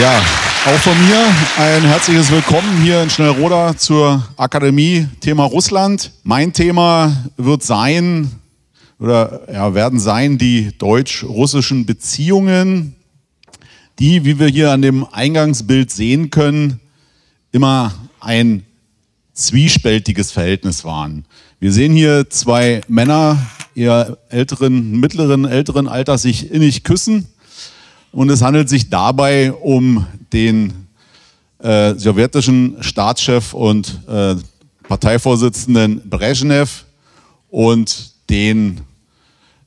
Ja, auch von mir ein herzliches Willkommen hier in Schnellroda zur Akademie Thema Russland. Mein Thema wird sein oder ja, werden sein die deutsch-russischen Beziehungen, die, wie wir hier an dem Eingangsbild sehen können, immer ein zwiespältiges Verhältnis waren. Wir sehen hier zwei Männer, ihr älteren, mittleren, älteren Alters sich innig küssen und es handelt sich dabei um den äh, sowjetischen Staatschef und äh, Parteivorsitzenden Brezhnev und den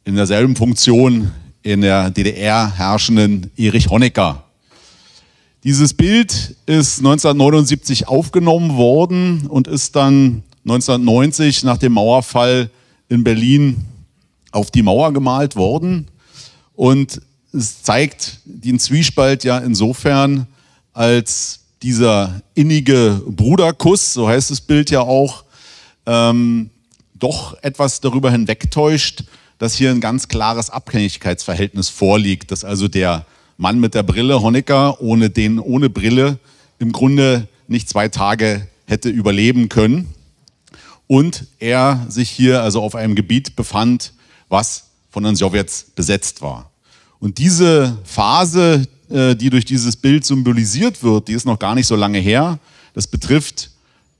in derselben Funktion in der DDR herrschenden Erich Honecker. Dieses Bild ist 1979 aufgenommen worden und ist dann 1990 nach dem Mauerfall in Berlin auf die Mauer gemalt worden. Und es zeigt den Zwiespalt ja insofern, als dieser innige Bruderkuss, so heißt das Bild ja auch, ähm, doch etwas darüber hinwegtäuscht, dass hier ein ganz klares Abhängigkeitsverhältnis vorliegt, dass also der Mann mit der Brille, Honecker, ohne den ohne Brille im Grunde nicht zwei Tage hätte überleben können. Und er sich hier also auf einem Gebiet befand, was von den Sowjets besetzt war. Und diese Phase, äh, die durch dieses Bild symbolisiert wird, die ist noch gar nicht so lange her. Das betrifft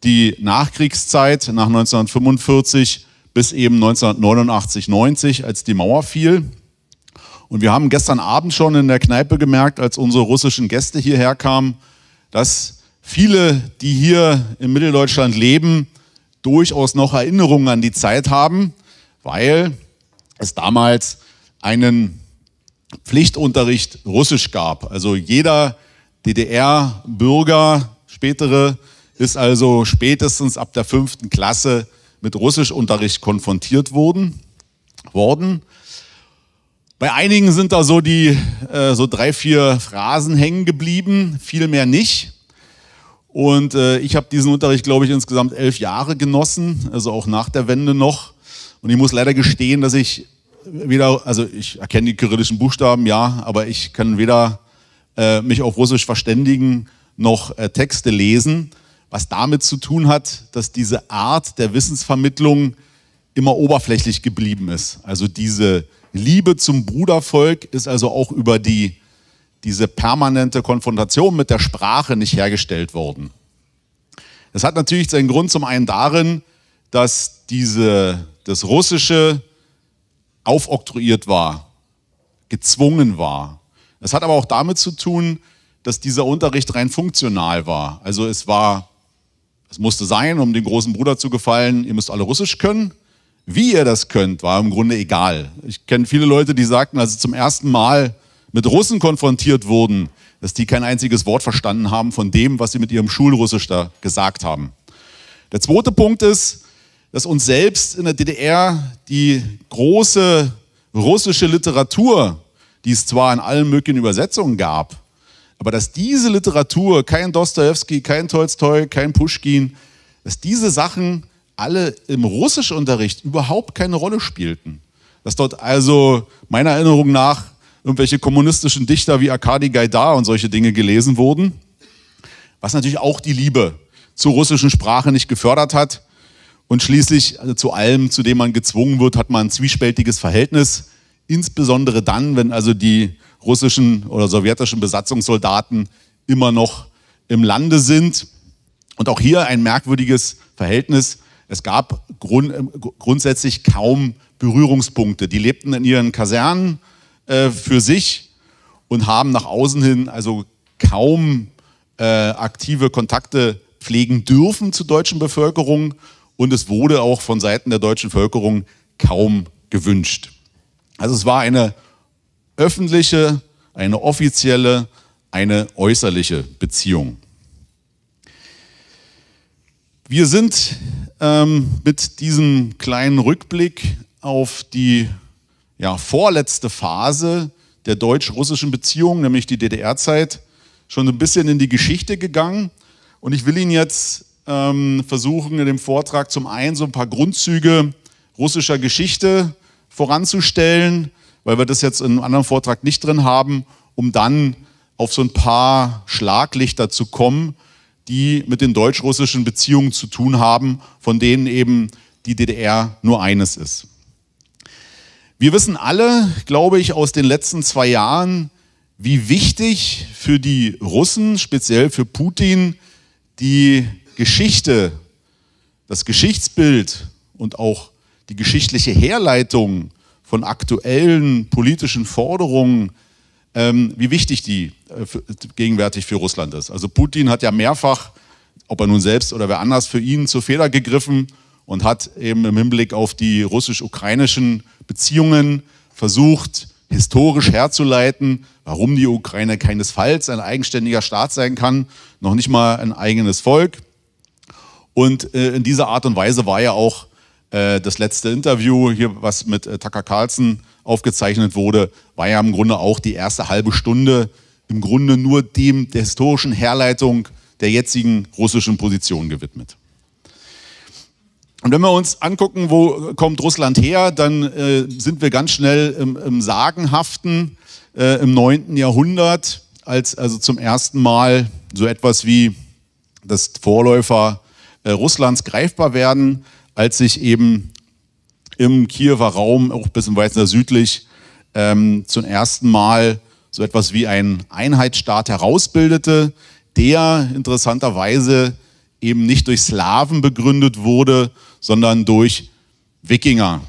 die Nachkriegszeit nach 1945 bis eben 1989, 90, als die Mauer fiel. Und wir haben gestern Abend schon in der Kneipe gemerkt, als unsere russischen Gäste hierher kamen, dass viele, die hier in Mitteldeutschland leben, durchaus noch Erinnerungen an die Zeit haben, weil es damals einen Pflichtunterricht Russisch gab. Also jeder DDR-Bürger, spätere, ist also spätestens ab der fünften Klasse mit Russischunterricht konfrontiert worden. worden. Bei einigen sind da so die äh, so drei, vier Phrasen hängen geblieben, viel mehr nicht. Und äh, ich habe diesen Unterricht, glaube ich, insgesamt elf Jahre genossen, also auch nach der Wende noch. Und ich muss leider gestehen, dass ich weder, also ich erkenne die kyrillischen Buchstaben, ja, aber ich kann weder äh, mich auf Russisch verständigen noch äh, Texte lesen, was damit zu tun hat, dass diese Art der Wissensvermittlung immer oberflächlich geblieben ist. Also diese Liebe zum Brudervolk ist also auch über die, diese permanente Konfrontation mit der Sprache nicht hergestellt worden. Das hat natürlich seinen Grund zum einen darin, dass diese, das russische aufoktroyiert war, gezwungen war. Das hat aber auch damit zu tun, dass dieser Unterricht rein funktional war. Also es war, es musste sein, um dem großen Bruder zu gefallen, ihr müsst alle Russisch können. Wie ihr das könnt, war im Grunde egal. Ich kenne viele Leute, die sagten, als sie zum ersten Mal mit Russen konfrontiert wurden, dass die kein einziges Wort verstanden haben von dem, was sie mit ihrem Schulrussisch da gesagt haben. Der zweite Punkt ist, dass uns selbst in der DDR die große russische Literatur, die es zwar in allen möglichen Übersetzungen gab, aber dass diese Literatur, kein Dostoevsky, kein Tolstoi, kein Pushkin, dass diese Sachen alle im Russischunterricht überhaupt keine Rolle spielten. Dass dort also meiner Erinnerung nach irgendwelche kommunistischen Dichter wie Arkadi Gaidar und solche Dinge gelesen wurden, was natürlich auch die Liebe zur russischen Sprache nicht gefördert hat, und schließlich also zu allem, zu dem man gezwungen wird, hat man ein zwiespältiges Verhältnis. Insbesondere dann, wenn also die russischen oder sowjetischen Besatzungssoldaten immer noch im Lande sind. Und auch hier ein merkwürdiges Verhältnis. Es gab grund, grundsätzlich kaum Berührungspunkte. Die lebten in ihren Kasernen äh, für sich und haben nach außen hin also kaum äh, aktive Kontakte pflegen dürfen zur deutschen Bevölkerung, und es wurde auch von Seiten der deutschen Bevölkerung kaum gewünscht. Also es war eine öffentliche, eine offizielle, eine äußerliche Beziehung. Wir sind ähm, mit diesem kleinen Rückblick auf die ja, vorletzte Phase der deutsch-russischen Beziehung, nämlich die DDR-Zeit, schon ein bisschen in die Geschichte gegangen. Und ich will Ihnen jetzt ähm, versuchen in dem Vortrag zum einen so ein paar Grundzüge russischer Geschichte voranzustellen, weil wir das jetzt in einem anderen Vortrag nicht drin haben, um dann auf so ein paar Schlaglichter zu kommen, die mit den deutsch-russischen Beziehungen zu tun haben, von denen eben die DDR nur eines ist. Wir wissen alle, glaube ich, aus den letzten zwei Jahren, wie wichtig für die Russen, speziell für Putin, die Geschichte, das Geschichtsbild und auch die geschichtliche Herleitung von aktuellen politischen Forderungen, ähm, wie wichtig die äh, für, gegenwärtig für Russland ist. Also Putin hat ja mehrfach, ob er nun selbst oder wer anders für ihn zur Feder gegriffen und hat eben im Hinblick auf die russisch-ukrainischen Beziehungen versucht, historisch herzuleiten, warum die Ukraine keinesfalls ein eigenständiger Staat sein kann, noch nicht mal ein eigenes Volk. Und äh, in dieser Art und Weise war ja auch äh, das letzte Interview hier, was mit äh, Tucker Carlson aufgezeichnet wurde, war ja im Grunde auch die erste halbe Stunde im Grunde nur dem der historischen Herleitung der jetzigen russischen Position gewidmet. Und wenn wir uns angucken, wo kommt Russland her, dann äh, sind wir ganz schnell im, im Sagenhaften äh, im 9. Jahrhundert, als also zum ersten Mal so etwas wie das Vorläufer äh, Russlands greifbar werden, als sich eben im Kiewer Raum, auch ein bisschen weiter südlich, ähm, zum ersten Mal so etwas wie ein Einheitsstaat herausbildete, der interessanterweise eben nicht durch Slawen begründet wurde, sondern durch Wikinger.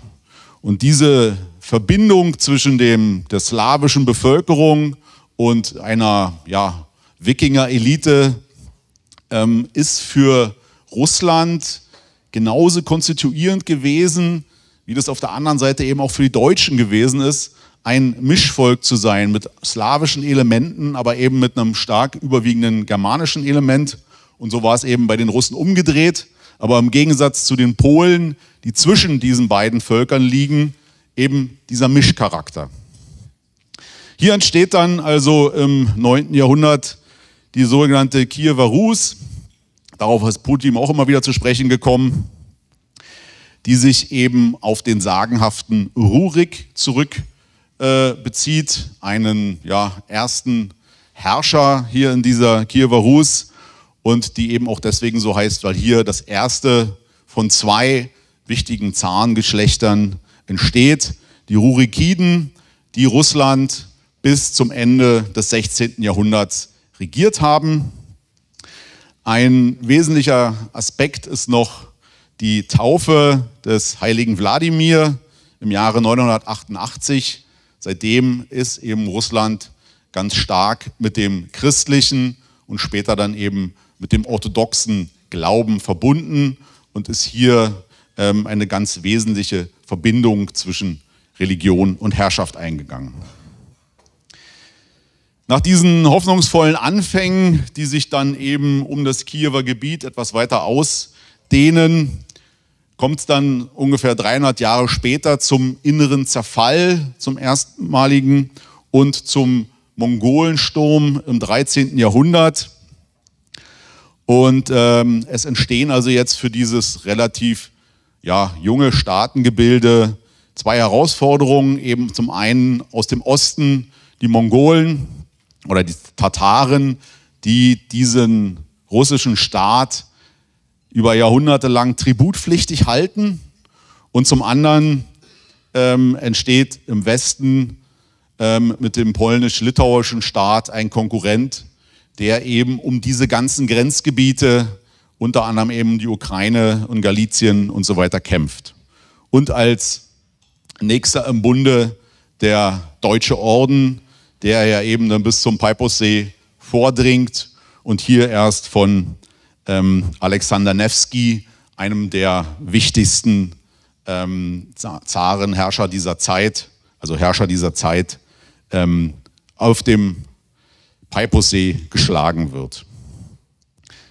Und diese Verbindung zwischen dem, der slawischen Bevölkerung und einer ja, Wikinger-Elite ähm, ist für Russland genauso konstituierend gewesen, wie das auf der anderen Seite eben auch für die Deutschen gewesen ist, ein Mischvolk zu sein mit slawischen Elementen, aber eben mit einem stark überwiegenden germanischen Element. Und so war es eben bei den Russen umgedreht. Aber im Gegensatz zu den Polen, die zwischen diesen beiden Völkern liegen, eben dieser Mischcharakter. Hier entsteht dann also im 9. Jahrhundert die sogenannte Kiewer Rus, darauf ist Putin auch immer wieder zu sprechen gekommen, die sich eben auf den sagenhaften Rurik zurück äh, bezieht, einen ja, ersten Herrscher hier in dieser Kiewer Rus und die eben auch deswegen so heißt, weil hier das erste von zwei wichtigen Zarengeschlechtern entsteht, die Rurikiden, die Russland bis zum Ende des 16. Jahrhunderts regiert haben. Ein wesentlicher Aspekt ist noch die Taufe des heiligen Wladimir im Jahre 988. Seitdem ist eben Russland ganz stark mit dem christlichen und später dann eben mit dem orthodoxen Glauben verbunden und ist hier ähm, eine ganz wesentliche Verbindung zwischen Religion und Herrschaft eingegangen. Nach diesen hoffnungsvollen Anfängen, die sich dann eben um das Kiewer Gebiet etwas weiter ausdehnen, kommt es dann ungefähr 300 Jahre später zum inneren Zerfall, zum erstmaligen und zum Mongolensturm im 13. Jahrhundert. Und ähm, es entstehen also jetzt für dieses relativ ja, junge Staatengebilde zwei Herausforderungen. Eben zum einen aus dem Osten die Mongolen, oder die Tataren, die diesen russischen Staat über Jahrhunderte lang tributpflichtig halten. Und zum anderen ähm, entsteht im Westen ähm, mit dem polnisch-litauischen Staat ein Konkurrent, der eben um diese ganzen Grenzgebiete, unter anderem eben die Ukraine und Galizien und so weiter, kämpft. Und als nächster im Bunde der Deutsche Orden, der ja eben dann bis zum Peipussee vordringt und hier erst von ähm, Alexander Nevsky, einem der wichtigsten ähm, Zaren, dieser Zeit, also Herrscher dieser Zeit, ähm, auf dem Peipussee geschlagen wird.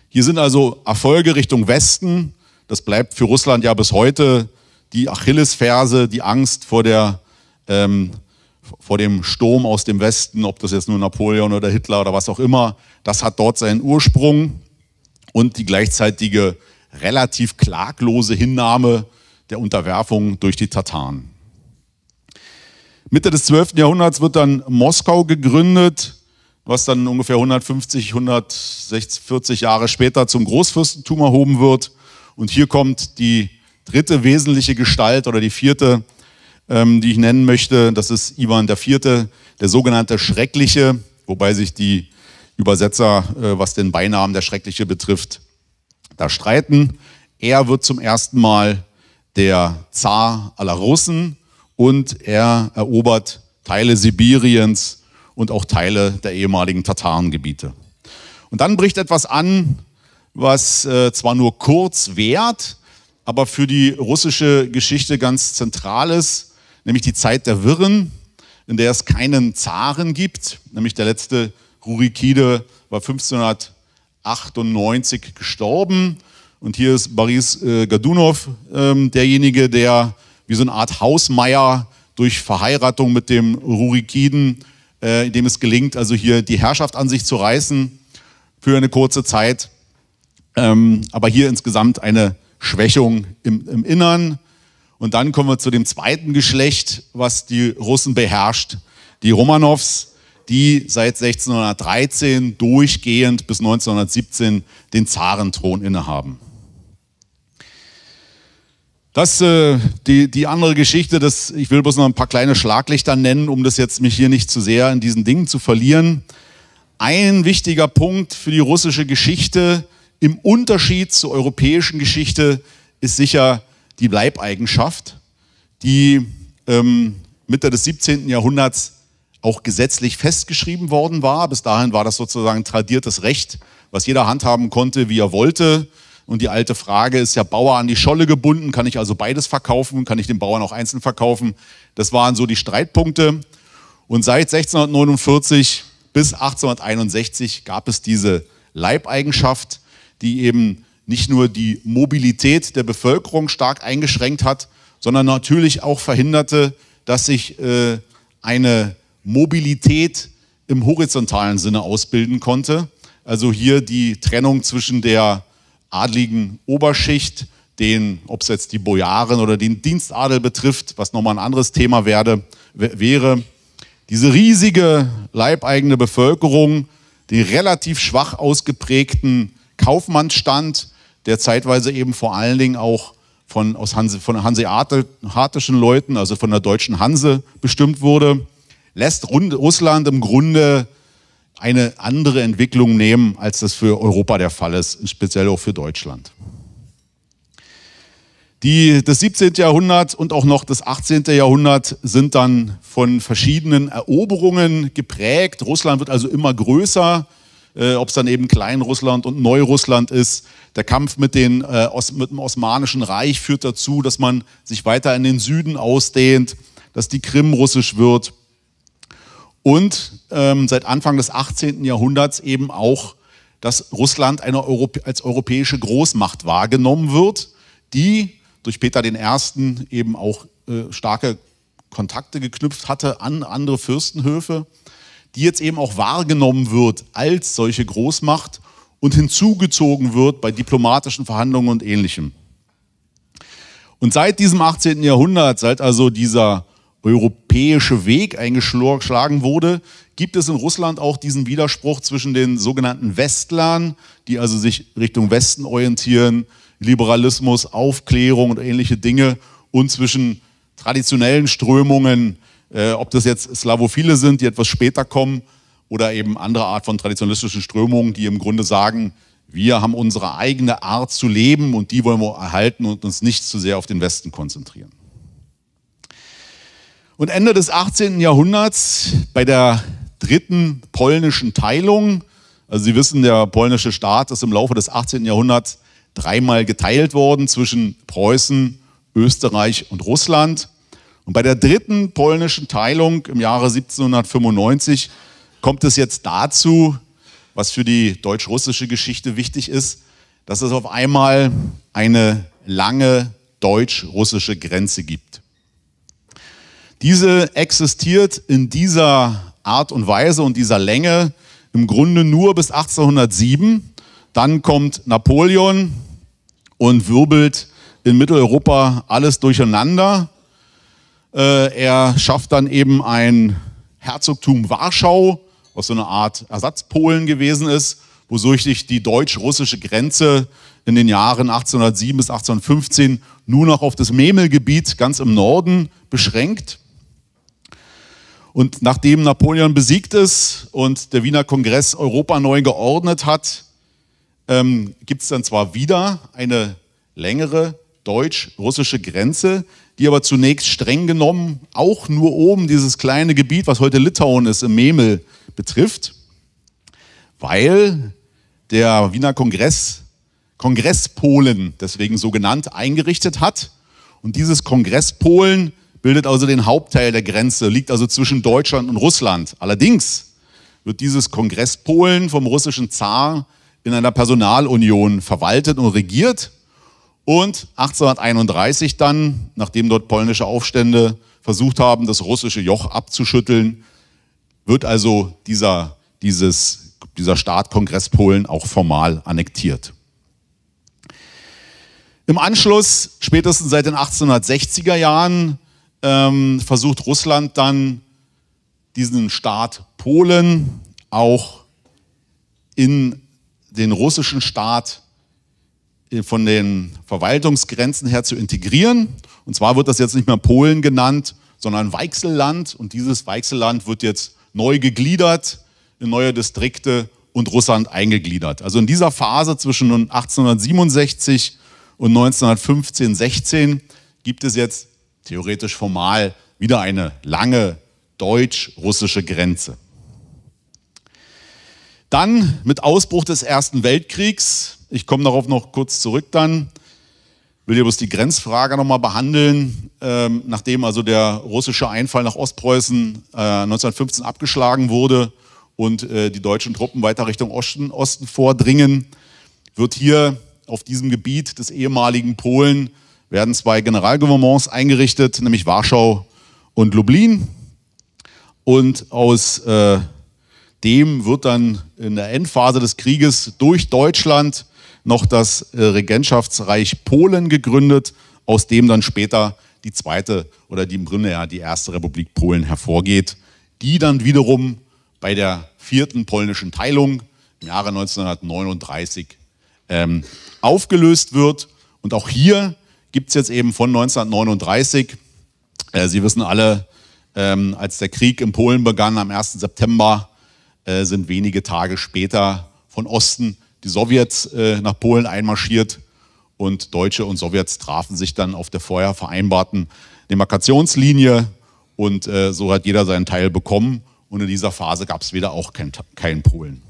Hier sind also Erfolge Richtung Westen. Das bleibt für Russland ja bis heute die Achillesferse, die Angst vor der ähm, vor dem Sturm aus dem Westen, ob das jetzt nur Napoleon oder Hitler oder was auch immer, das hat dort seinen Ursprung und die gleichzeitige relativ klaglose Hinnahme der Unterwerfung durch die Tataren. Mitte des 12. Jahrhunderts wird dann Moskau gegründet, was dann ungefähr 150, 140 Jahre später zum Großfürstentum erhoben wird. Und hier kommt die dritte wesentliche Gestalt oder die vierte ähm, die ich nennen möchte. Das ist Ivan IV., der sogenannte Schreckliche, wobei sich die Übersetzer, äh, was den Beinamen der Schreckliche betrifft, da streiten. Er wird zum ersten Mal der Zar aller Russen und er erobert Teile Sibiriens und auch Teile der ehemaligen Tatarengebiete. Und dann bricht etwas an, was äh, zwar nur kurz währt, aber für die russische Geschichte ganz zentral ist nämlich die Zeit der Wirren, in der es keinen Zaren gibt, nämlich der letzte Rurikide war 1598 gestorben. Und hier ist Boris äh, Gadunov ähm, derjenige, der wie so eine Art Hausmeier durch Verheiratung mit dem Rurikiden, äh, dem es gelingt, also hier die Herrschaft an sich zu reißen für eine kurze Zeit. Ähm, aber hier insgesamt eine Schwächung im, im Innern. Und dann kommen wir zu dem zweiten Geschlecht, was die Russen beherrscht, die Romanows, die seit 1613 durchgehend bis 1917 den Zarenthron innehaben. Das, äh, die, die andere Geschichte, das, ich will bloß noch ein paar kleine Schlaglichter nennen, um das jetzt mich hier nicht zu sehr in diesen Dingen zu verlieren. Ein wichtiger Punkt für die russische Geschichte im Unterschied zur europäischen Geschichte ist sicher die Leibeigenschaft, die ähm, Mitte des 17. Jahrhunderts auch gesetzlich festgeschrieben worden war. Bis dahin war das sozusagen tradiertes Recht, was jeder handhaben konnte, wie er wollte. Und die alte Frage ist ja Bauer an die Scholle gebunden, kann ich also beides verkaufen, kann ich den Bauern auch einzeln verkaufen? Das waren so die Streitpunkte. Und seit 1649 bis 1861 gab es diese Leibeigenschaft, die eben nicht nur die Mobilität der Bevölkerung stark eingeschränkt hat, sondern natürlich auch verhinderte, dass sich äh, eine Mobilität im horizontalen Sinne ausbilden konnte. Also hier die Trennung zwischen der adligen Oberschicht, den, ob es jetzt die Bojaren oder den Dienstadel betrifft, was nochmal ein anderes Thema werde, wäre, diese riesige leibeigene Bevölkerung, die relativ schwach ausgeprägten Kaufmannsstand, der zeitweise eben vor allen Dingen auch von, aus Hanse, von hanseatischen Leuten, also von der deutschen Hanse bestimmt wurde, lässt Russland im Grunde eine andere Entwicklung nehmen, als das für Europa der Fall ist, speziell auch für Deutschland. Die, das 17. Jahrhundert und auch noch das 18. Jahrhundert sind dann von verschiedenen Eroberungen geprägt. Russland wird also immer größer, äh, ob es dann eben Kleinrussland und Neurussland ist. Der Kampf mit, den, äh, Os mit dem Osmanischen Reich führt dazu, dass man sich weiter in den Süden ausdehnt, dass die Krim russisch wird und ähm, seit Anfang des 18. Jahrhunderts eben auch, dass Russland Europä als europäische Großmacht wahrgenommen wird, die durch Peter I. eben auch äh, starke Kontakte geknüpft hatte an andere Fürstenhöfe die jetzt eben auch wahrgenommen wird als solche Großmacht und hinzugezogen wird bei diplomatischen Verhandlungen und ähnlichem. Und seit diesem 18. Jahrhundert, seit also dieser europäische Weg eingeschlagen wurde, gibt es in Russland auch diesen Widerspruch zwischen den sogenannten Westlern, die also sich Richtung Westen orientieren, Liberalismus, Aufklärung und ähnliche Dinge, und zwischen traditionellen Strömungen äh, ob das jetzt Slavophile sind, die etwas später kommen, oder eben andere Art von traditionalistischen Strömungen, die im Grunde sagen, wir haben unsere eigene Art zu leben und die wollen wir erhalten und uns nicht zu sehr auf den Westen konzentrieren. Und Ende des 18. Jahrhunderts bei der dritten polnischen Teilung, also Sie wissen, der polnische Staat ist im Laufe des 18. Jahrhunderts dreimal geteilt worden zwischen Preußen, Österreich und Russland. Und bei der dritten polnischen Teilung im Jahre 1795 kommt es jetzt dazu, was für die deutsch-russische Geschichte wichtig ist, dass es auf einmal eine lange deutsch-russische Grenze gibt. Diese existiert in dieser Art und Weise und dieser Länge im Grunde nur bis 1807. Dann kommt Napoleon und wirbelt in Mitteleuropa alles durcheinander. Äh, er schafft dann eben ein Herzogtum Warschau, was so eine Art Ersatzpolen gewesen ist, wodurch sich die deutsch-russische Grenze in den Jahren 1807 bis 1815 nur noch auf das Memelgebiet ganz im Norden beschränkt. Und nachdem Napoleon besiegt ist und der Wiener Kongress Europa neu geordnet hat, ähm, gibt es dann zwar wieder eine längere deutsch-russische Grenze, die aber zunächst streng genommen auch nur oben dieses kleine Gebiet, was heute Litauen ist, im Memel betrifft, weil der Wiener Kongress Kongress Polen, deswegen so genannt, eingerichtet hat. Und dieses Kongress Polen bildet also den Hauptteil der Grenze, liegt also zwischen Deutschland und Russland. Allerdings wird dieses Kongress Polen vom russischen Zar in einer Personalunion verwaltet und regiert. Und 1831 dann, nachdem dort polnische Aufstände versucht haben, das russische Joch abzuschütteln, wird also dieser, dieses, dieser Staat Kongress Polen auch formal annektiert. Im Anschluss, spätestens seit den 1860er Jahren, ähm, versucht Russland dann diesen Staat Polen auch in den russischen Staat äh, von den Verwaltungsgrenzen her zu integrieren. Und zwar wird das jetzt nicht mehr Polen genannt, sondern Weichselland. Und dieses Weichselland wird jetzt neu gegliedert in neue Distrikte und Russland eingegliedert. Also in dieser Phase zwischen 1867 und 1915, 16 gibt es jetzt theoretisch formal wieder eine lange deutsch-russische Grenze. Dann mit Ausbruch des Ersten Weltkriegs ich komme darauf noch kurz zurück dann. Will hier bloß die Grenzfrage nochmal behandeln. Ähm, nachdem also der russische Einfall nach Ostpreußen äh, 1915 abgeschlagen wurde und äh, die deutschen Truppen weiter Richtung Osten, Osten vordringen, wird hier auf diesem Gebiet des ehemaligen Polen werden zwei Generalgouvernements eingerichtet, nämlich Warschau und Lublin. Und aus äh, dem wird dann in der Endphase des Krieges durch Deutschland noch das äh, Regentschaftsreich Polen gegründet, aus dem dann später die zweite oder die im Grunde ja die erste Republik Polen hervorgeht, die dann wiederum bei der vierten polnischen Teilung im Jahre 1939 ähm, aufgelöst wird. Und auch hier gibt es jetzt eben von 1939, äh, Sie wissen alle, ähm, als der Krieg in Polen begann am 1. September, äh, sind wenige Tage später von Osten die Sowjets äh, nach Polen einmarschiert und Deutsche und Sowjets trafen sich dann auf der vorher vereinbarten Demarkationslinie und äh, so hat jeder seinen Teil bekommen und in dieser Phase gab es wieder auch kein, kein Polen.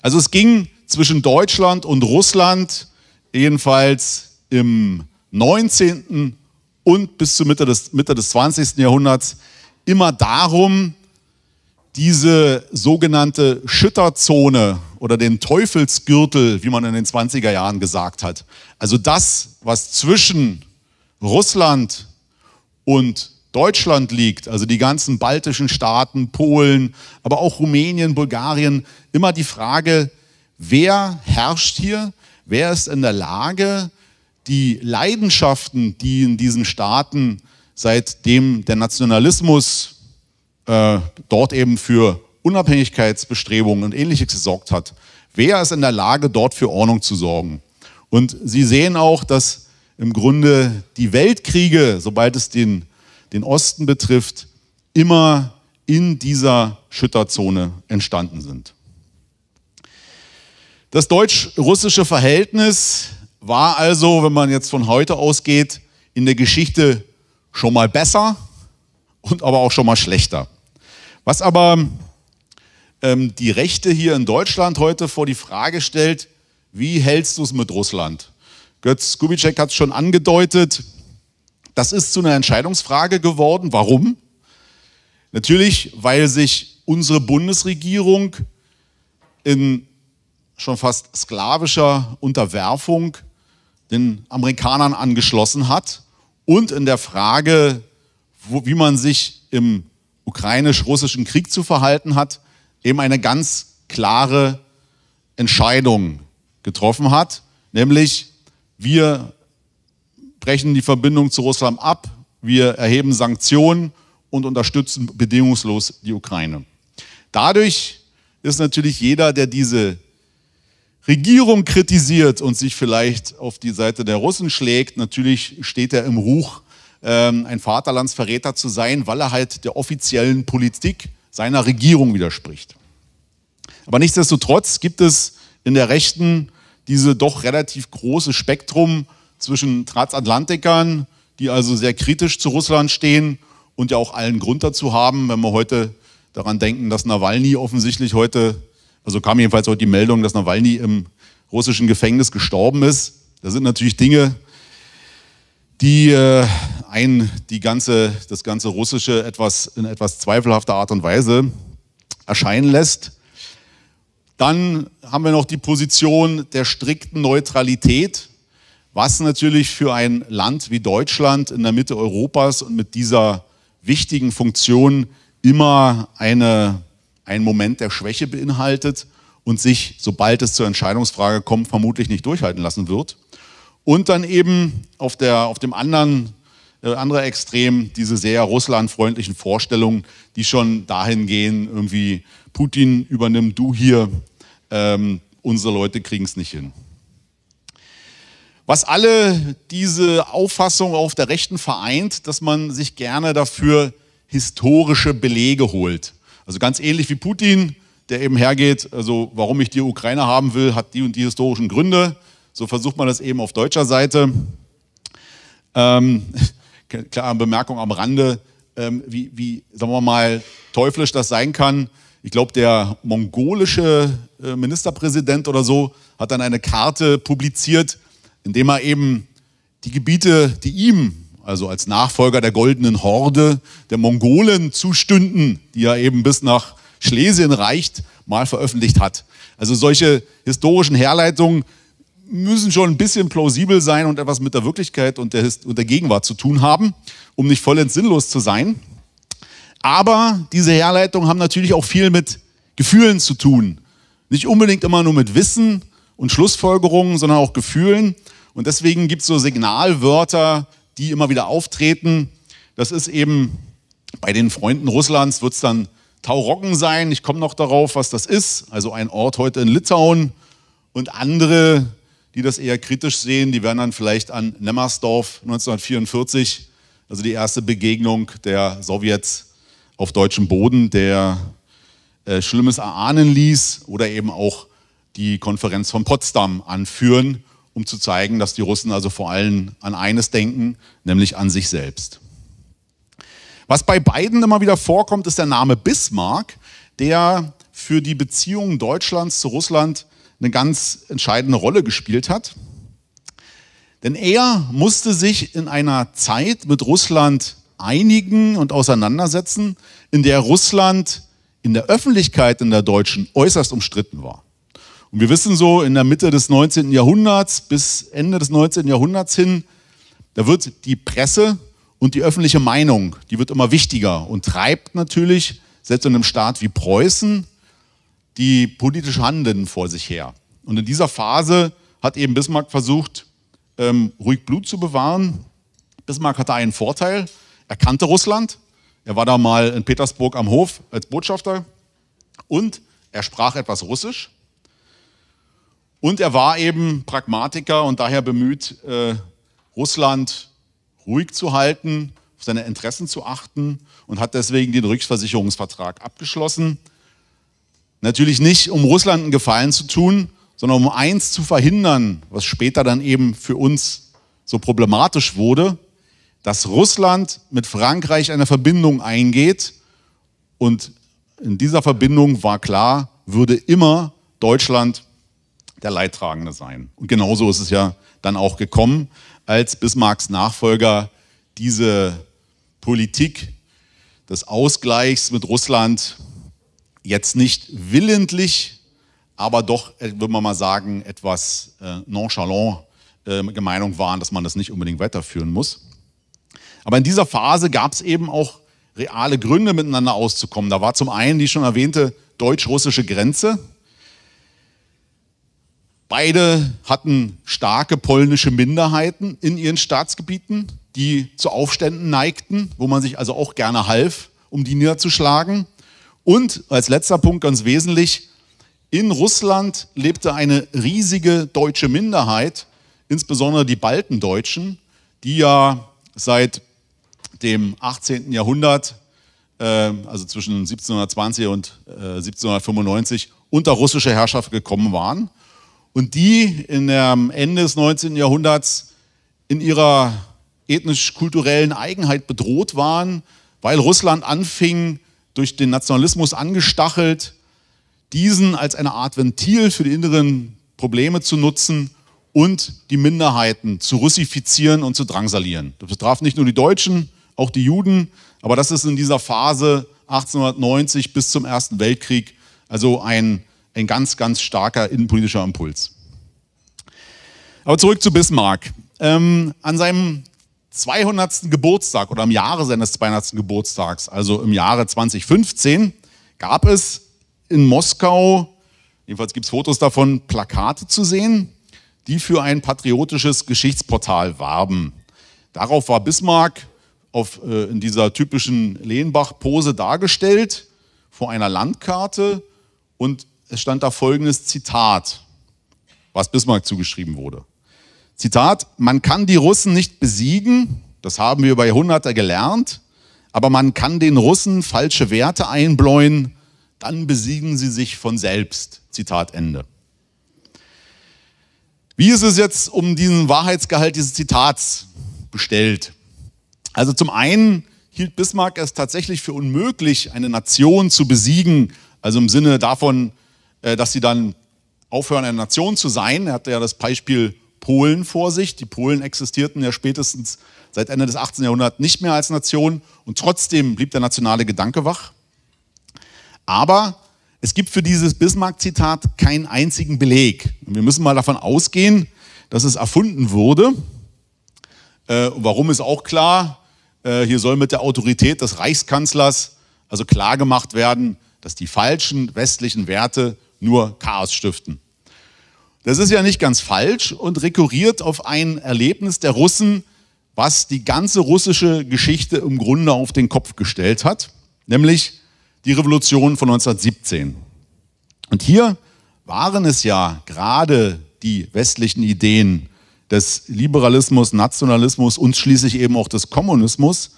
Also es ging zwischen Deutschland und Russland jedenfalls im 19. und bis zur Mitte des, Mitte des 20. Jahrhunderts immer darum, diese sogenannte Schütterzone oder den Teufelsgürtel, wie man in den 20er Jahren gesagt hat. Also das, was zwischen Russland und Deutschland liegt, also die ganzen baltischen Staaten, Polen, aber auch Rumänien, Bulgarien, immer die Frage, wer herrscht hier, wer ist in der Lage, die Leidenschaften, die in diesen Staaten, seitdem der Nationalismus äh, dort eben für Unabhängigkeitsbestrebungen und ähnliches gesorgt hat. Wer ist in der Lage, dort für Ordnung zu sorgen? Und Sie sehen auch, dass im Grunde die Weltkriege, sobald es den, den Osten betrifft, immer in dieser Schütterzone entstanden sind. Das deutsch-russische Verhältnis war also, wenn man jetzt von heute ausgeht, in der Geschichte schon mal besser und aber auch schon mal schlechter. Was aber ähm, die Rechte hier in Deutschland heute vor die Frage stellt, wie hältst du es mit Russland? Götz Kubitschek hat es schon angedeutet, das ist zu einer Entscheidungsfrage geworden. Warum? Natürlich, weil sich unsere Bundesregierung in schon fast sklavischer Unterwerfung den Amerikanern angeschlossen hat und in der Frage, wo, wie man sich im ukrainisch-russischen Krieg zu verhalten hat, eben eine ganz klare Entscheidung getroffen hat, nämlich wir brechen die Verbindung zu Russland ab, wir erheben Sanktionen und unterstützen bedingungslos die Ukraine. Dadurch ist natürlich jeder, der diese Regierung kritisiert und sich vielleicht auf die Seite der Russen schlägt, natürlich steht er im Ruch ähm, ein Vaterlandsverräter zu sein, weil er halt der offiziellen Politik seiner Regierung widerspricht. Aber nichtsdestotrotz gibt es in der Rechten diese doch relativ große Spektrum zwischen Transatlantikern, die also sehr kritisch zu Russland stehen und ja auch allen Grund dazu haben, wenn wir heute daran denken, dass Nawalny offensichtlich heute, also kam jedenfalls heute die Meldung, dass Nawalny im russischen Gefängnis gestorben ist. Das sind natürlich Dinge, die äh, ein, die ganze, das ganze Russische etwas, in etwas zweifelhafter Art und Weise erscheinen lässt. Dann haben wir noch die Position der strikten Neutralität, was natürlich für ein Land wie Deutschland in der Mitte Europas und mit dieser wichtigen Funktion immer eine, einen Moment der Schwäche beinhaltet und sich, sobald es zur Entscheidungsfrage kommt, vermutlich nicht durchhalten lassen wird. Und dann eben auf, der, auf dem anderen äh, andere Extrem, diese sehr russlandfreundlichen Vorstellungen, die schon dahin gehen, irgendwie Putin übernimmt du hier, ähm, unsere Leute kriegen es nicht hin. Was alle diese Auffassung auf der Rechten vereint, dass man sich gerne dafür historische Belege holt. Also ganz ähnlich wie Putin, der eben hergeht, also warum ich die Ukraine haben will, hat die und die historischen Gründe. So versucht man das eben auf deutscher Seite. Ähm, klare Bemerkung am Rande, ähm, wie, wie, sagen wir mal, teuflisch das sein kann. Ich glaube, der mongolische äh, Ministerpräsident oder so hat dann eine Karte publiziert, indem er eben die Gebiete, die ihm, also als Nachfolger der Goldenen Horde, der Mongolen zustünden, die ja eben bis nach Schlesien reicht, mal veröffentlicht hat. Also solche historischen Herleitungen müssen schon ein bisschen plausibel sein und etwas mit der Wirklichkeit und der, und der Gegenwart zu tun haben, um nicht vollends sinnlos zu sein. Aber diese Herleitungen haben natürlich auch viel mit Gefühlen zu tun. Nicht unbedingt immer nur mit Wissen und Schlussfolgerungen, sondern auch Gefühlen. Und deswegen gibt es so Signalwörter, die immer wieder auftreten. Das ist eben bei den Freunden Russlands, wird es dann Taurocken sein. Ich komme noch darauf, was das ist. Also ein Ort heute in Litauen. Und andere die das eher kritisch sehen, die werden dann vielleicht an Nemmersdorf 1944, also die erste Begegnung der Sowjets auf deutschem Boden, der äh, Schlimmes erahnen ließ, oder eben auch die Konferenz von Potsdam anführen, um zu zeigen, dass die Russen also vor allem an eines denken, nämlich an sich selbst. Was bei beiden immer wieder vorkommt, ist der Name Bismarck, der für die Beziehungen Deutschlands zu Russland eine ganz entscheidende Rolle gespielt hat. Denn er musste sich in einer Zeit mit Russland einigen und auseinandersetzen, in der Russland in der Öffentlichkeit in der deutschen äußerst umstritten war. Und wir wissen so, in der Mitte des 19. Jahrhunderts bis Ende des 19. Jahrhunderts hin, da wird die Presse und die öffentliche Meinung, die wird immer wichtiger und treibt natürlich, selbst in einem Staat wie Preußen, die politisch Handelnden vor sich her. Und in dieser Phase hat eben Bismarck versucht, ähm, ruhig Blut zu bewahren. Bismarck hatte einen Vorteil, er kannte Russland, er war da mal in Petersburg am Hof als Botschafter und er sprach etwas Russisch. Und er war eben Pragmatiker und daher bemüht, äh, Russland ruhig zu halten, auf seine Interessen zu achten und hat deswegen den Rückversicherungsvertrag abgeschlossen, Natürlich nicht, um Russland einen Gefallen zu tun, sondern um eins zu verhindern, was später dann eben für uns so problematisch wurde, dass Russland mit Frankreich eine Verbindung eingeht. Und in dieser Verbindung war klar, würde immer Deutschland der Leidtragende sein. Und genauso ist es ja dann auch gekommen, als Bismarcks Nachfolger diese Politik des Ausgleichs mit Russland jetzt nicht willentlich, aber doch, äh, würde man mal sagen, etwas äh, nonchalant äh, Meinung waren, dass man das nicht unbedingt weiterführen muss. Aber in dieser Phase gab es eben auch reale Gründe, miteinander auszukommen. Da war zum einen die schon erwähnte deutsch-russische Grenze. Beide hatten starke polnische Minderheiten in ihren Staatsgebieten, die zu Aufständen neigten, wo man sich also auch gerne half, um die niederzuschlagen. Und als letzter Punkt ganz wesentlich, in Russland lebte eine riesige deutsche Minderheit, insbesondere die Baltendeutschen, die ja seit dem 18. Jahrhundert, äh, also zwischen 1720 und 1795, äh, unter russische Herrschaft gekommen waren und die in der ähm, Ende des 19. Jahrhunderts in ihrer ethnisch-kulturellen Eigenheit bedroht waren, weil Russland anfing, durch den Nationalismus angestachelt, diesen als eine Art Ventil für die inneren Probleme zu nutzen und die Minderheiten zu russifizieren und zu drangsalieren. Das betraf nicht nur die Deutschen, auch die Juden, aber das ist in dieser Phase 1890 bis zum Ersten Weltkrieg also ein, ein ganz, ganz starker innenpolitischer Impuls. Aber zurück zu Bismarck. Ähm, an seinem 200. Geburtstag oder im Jahre seines 200. Geburtstags, also im Jahre 2015, gab es in Moskau, jedenfalls gibt es Fotos davon, Plakate zu sehen, die für ein patriotisches Geschichtsportal warben. Darauf war Bismarck auf, äh, in dieser typischen Lehnbach-Pose dargestellt, vor einer Landkarte und es stand da folgendes Zitat, was Bismarck zugeschrieben wurde. Zitat, man kann die Russen nicht besiegen, das haben wir über Jahrhunderte gelernt, aber man kann den Russen falsche Werte einbläuen, dann besiegen sie sich von selbst. Zitat Ende. Wie ist es jetzt um diesen Wahrheitsgehalt dieses Zitats bestellt? Also zum einen hielt Bismarck es tatsächlich für unmöglich, eine Nation zu besiegen, also im Sinne davon, äh, dass sie dann aufhören, eine Nation zu sein. Er hatte ja das Beispiel Polen vor sich. Die Polen existierten ja spätestens seit Ende des 18. Jahrhunderts nicht mehr als Nation und trotzdem blieb der nationale Gedanke wach. Aber es gibt für dieses Bismarck-Zitat keinen einzigen Beleg. Wir müssen mal davon ausgehen, dass es erfunden wurde. Äh, warum ist auch klar, äh, hier soll mit der Autorität des Reichskanzlers also klargemacht werden, dass die falschen westlichen Werte nur Chaos stiften. Das ist ja nicht ganz falsch und rekurriert auf ein Erlebnis der Russen, was die ganze russische Geschichte im Grunde auf den Kopf gestellt hat, nämlich die Revolution von 1917. Und hier waren es ja gerade die westlichen Ideen des Liberalismus, Nationalismus und schließlich eben auch des Kommunismus,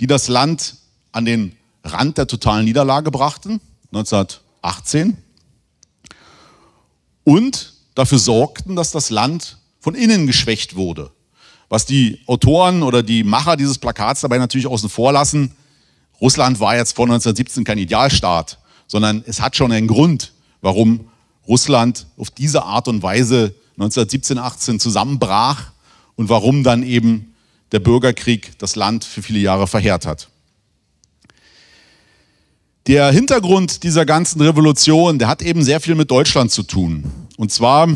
die das Land an den Rand der totalen Niederlage brachten, 1918. Und dafür sorgten, dass das Land von innen geschwächt wurde. Was die Autoren oder die Macher dieses Plakats dabei natürlich außen vor lassen, Russland war jetzt vor 1917 kein Idealstaat, sondern es hat schon einen Grund, warum Russland auf diese Art und Weise 1917, 18 zusammenbrach und warum dann eben der Bürgerkrieg das Land für viele Jahre verheert hat. Der Hintergrund dieser ganzen Revolution, der hat eben sehr viel mit Deutschland zu tun. Und zwar,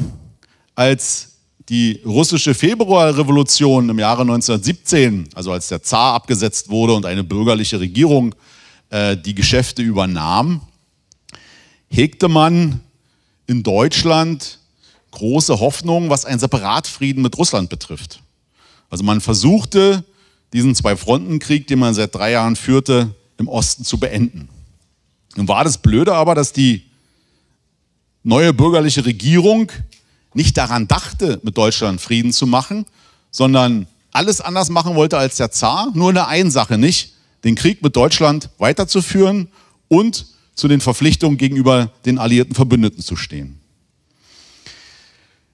als die russische Februarrevolution im Jahre 1917, also als der Zar abgesetzt wurde und eine bürgerliche Regierung äh, die Geschäfte übernahm, hegte man in Deutschland große Hoffnung, was einen Separatfrieden mit Russland betrifft. Also man versuchte, diesen Zwei-Fronten-Krieg, den man seit drei Jahren führte, im Osten zu beenden. Nun war das Blöde aber, dass die neue bürgerliche Regierung nicht daran dachte, mit Deutschland Frieden zu machen, sondern alles anders machen wollte als der Zar, nur in der einen Sache nicht, den Krieg mit Deutschland weiterzuführen und zu den Verpflichtungen gegenüber den alliierten Verbündeten zu stehen.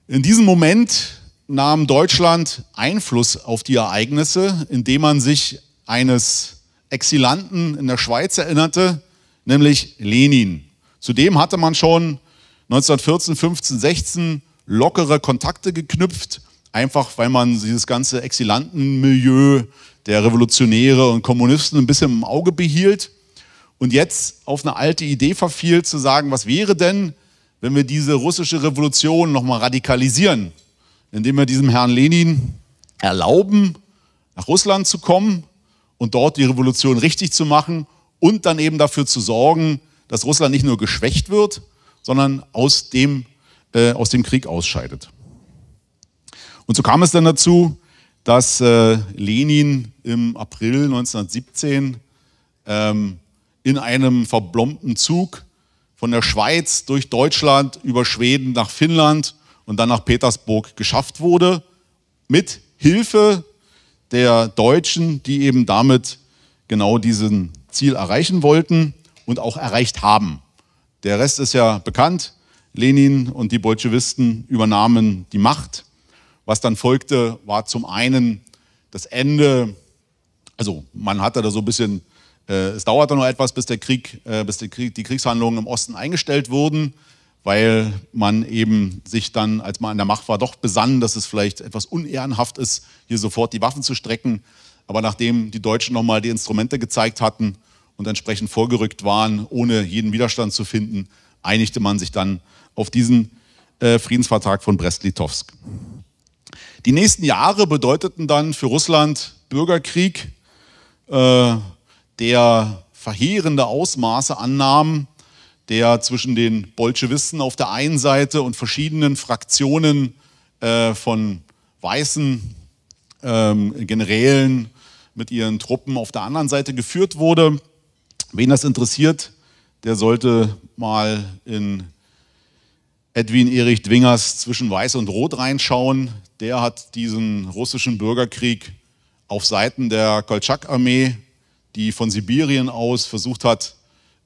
In diesem Moment nahm Deutschland Einfluss auf die Ereignisse, indem man sich eines Exilanten in der Schweiz erinnerte, nämlich Lenin. Zudem hatte man schon 1914, 15, 16 lockere Kontakte geknüpft, einfach weil man dieses ganze Exilantenmilieu der Revolutionäre und Kommunisten ein bisschen im Auge behielt und jetzt auf eine alte Idee verfiel, zu sagen, was wäre denn, wenn wir diese russische Revolution nochmal radikalisieren, indem wir diesem Herrn Lenin erlauben, nach Russland zu kommen und dort die Revolution richtig zu machen und dann eben dafür zu sorgen, dass Russland nicht nur geschwächt wird, sondern aus dem, äh, aus dem Krieg ausscheidet. Und so kam es dann dazu, dass äh, Lenin im April 1917 ähm, in einem verblombten Zug von der Schweiz durch Deutschland über Schweden nach Finnland und dann nach Petersburg geschafft wurde, mit Hilfe der Deutschen, die eben damit genau diesen Ziel erreichen wollten und auch erreicht haben. Der Rest ist ja bekannt. Lenin und die Bolschewisten übernahmen die Macht. Was dann folgte, war zum einen das Ende, also man hatte da so ein bisschen, äh, es dauerte noch etwas, bis der Krieg, äh, bis der Krieg, die Kriegshandlungen im Osten eingestellt wurden, weil man eben sich dann, als man an der Macht war, doch besann, dass es vielleicht etwas unehrenhaft ist, hier sofort die Waffen zu strecken. Aber nachdem die Deutschen nochmal die Instrumente gezeigt hatten, und entsprechend vorgerückt waren, ohne jeden Widerstand zu finden, einigte man sich dann auf diesen äh, Friedensvertrag von Brest-Litovsk. Die nächsten Jahre bedeuteten dann für Russland Bürgerkrieg, äh, der verheerende Ausmaße annahm, der zwischen den Bolschewisten auf der einen Seite und verschiedenen Fraktionen äh, von weißen ähm, Generälen mit ihren Truppen auf der anderen Seite geführt wurde. Wen das interessiert, der sollte mal in Edwin Erich Dwingers zwischen Weiß und Rot reinschauen. Der hat diesen russischen Bürgerkrieg auf Seiten der Kolchak-Armee, die von Sibirien aus versucht hat,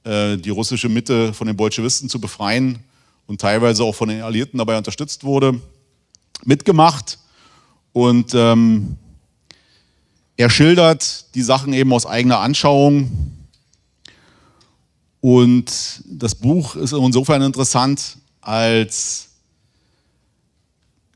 äh, die russische Mitte von den Bolschewisten zu befreien und teilweise auch von den Alliierten dabei unterstützt wurde, mitgemacht. Und ähm, er schildert die Sachen eben aus eigener Anschauung und das Buch ist insofern interessant, als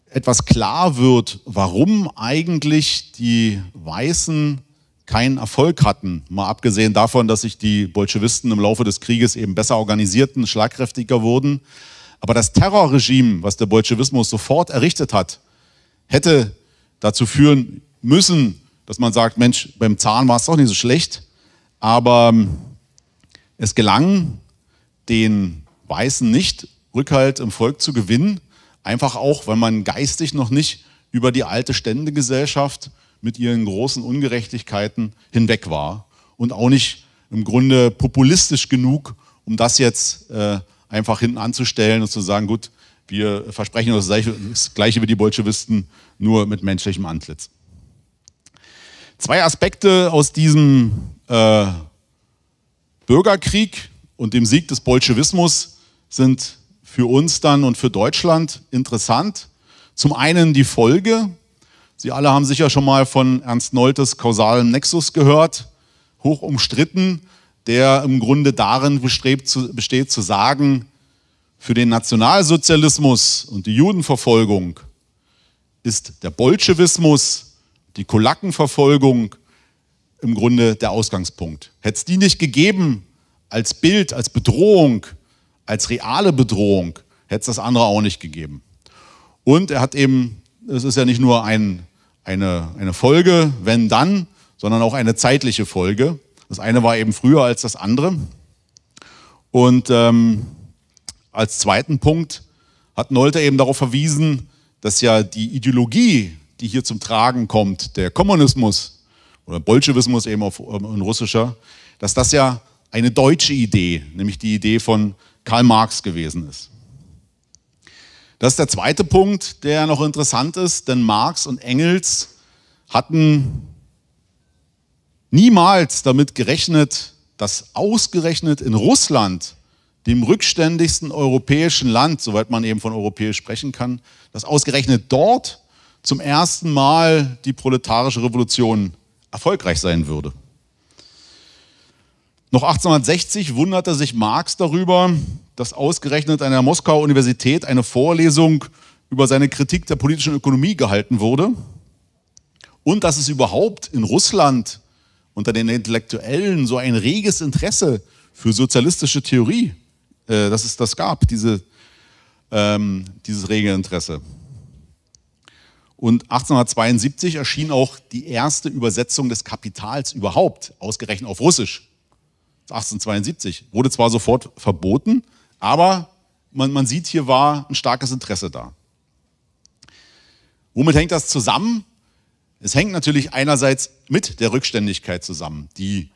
etwas klar wird, warum eigentlich die Weißen keinen Erfolg hatten. Mal abgesehen davon, dass sich die Bolschewisten im Laufe des Krieges eben besser organisierten, schlagkräftiger wurden. Aber das Terrorregime, was der Bolschewismus sofort errichtet hat, hätte dazu führen müssen, dass man sagt, Mensch, beim Zahn war es doch nicht so schlecht, aber ähm, es gelang den Weißen nicht, Rückhalt im Volk zu gewinnen, einfach auch, weil man geistig noch nicht über die alte Ständegesellschaft mit ihren großen Ungerechtigkeiten hinweg war und auch nicht im Grunde populistisch genug, um das jetzt äh, einfach hinten anzustellen und zu sagen, gut, wir versprechen das gleiche, das gleiche wie die Bolschewisten, nur mit menschlichem Antlitz. Zwei Aspekte aus diesem äh, Bürgerkrieg und dem Sieg des Bolschewismus sind für uns dann und für Deutschland interessant. Zum einen die Folge. Sie alle haben sicher schon mal von Ernst Noltes kausalem Nexus gehört, hoch umstritten, der im Grunde darin bestrebt, zu, besteht zu sagen, für den Nationalsozialismus und die Judenverfolgung ist der Bolschewismus, die Kulackenverfolgung im Grunde der Ausgangspunkt. Hätte es die nicht gegeben als Bild, als Bedrohung, als reale Bedrohung, hätte es das andere auch nicht gegeben. Und er hat eben, es ist ja nicht nur ein, eine, eine Folge, wenn dann, sondern auch eine zeitliche Folge. Das eine war eben früher als das andere. Und ähm, als zweiten Punkt hat Nolte eben darauf verwiesen, dass ja die Ideologie, die hier zum Tragen kommt, der Kommunismus, oder Bolschewismus eben auf, ähm, in russischer, dass das ja eine deutsche Idee, nämlich die Idee von Karl Marx gewesen ist. Das ist der zweite Punkt, der noch interessant ist, denn Marx und Engels hatten niemals damit gerechnet, dass ausgerechnet in Russland, dem rückständigsten europäischen Land, soweit man eben von europäisch sprechen kann, dass ausgerechnet dort zum ersten Mal die proletarische Revolution erfolgreich sein würde. Noch 1860 wunderte sich Marx darüber, dass ausgerechnet an der Moskauer Universität eine Vorlesung über seine Kritik der politischen Ökonomie gehalten wurde und dass es überhaupt in Russland unter den Intellektuellen so ein reges Interesse für sozialistische Theorie, äh, dass es das gab, diese, ähm, dieses rege Interesse. Und 1872 erschien auch die erste Übersetzung des Kapitals überhaupt, ausgerechnet auf Russisch. 1872. Wurde zwar sofort verboten, aber man, man sieht, hier war ein starkes Interesse da. Womit hängt das zusammen? Es hängt natürlich einerseits mit der Rückständigkeit zusammen. Die,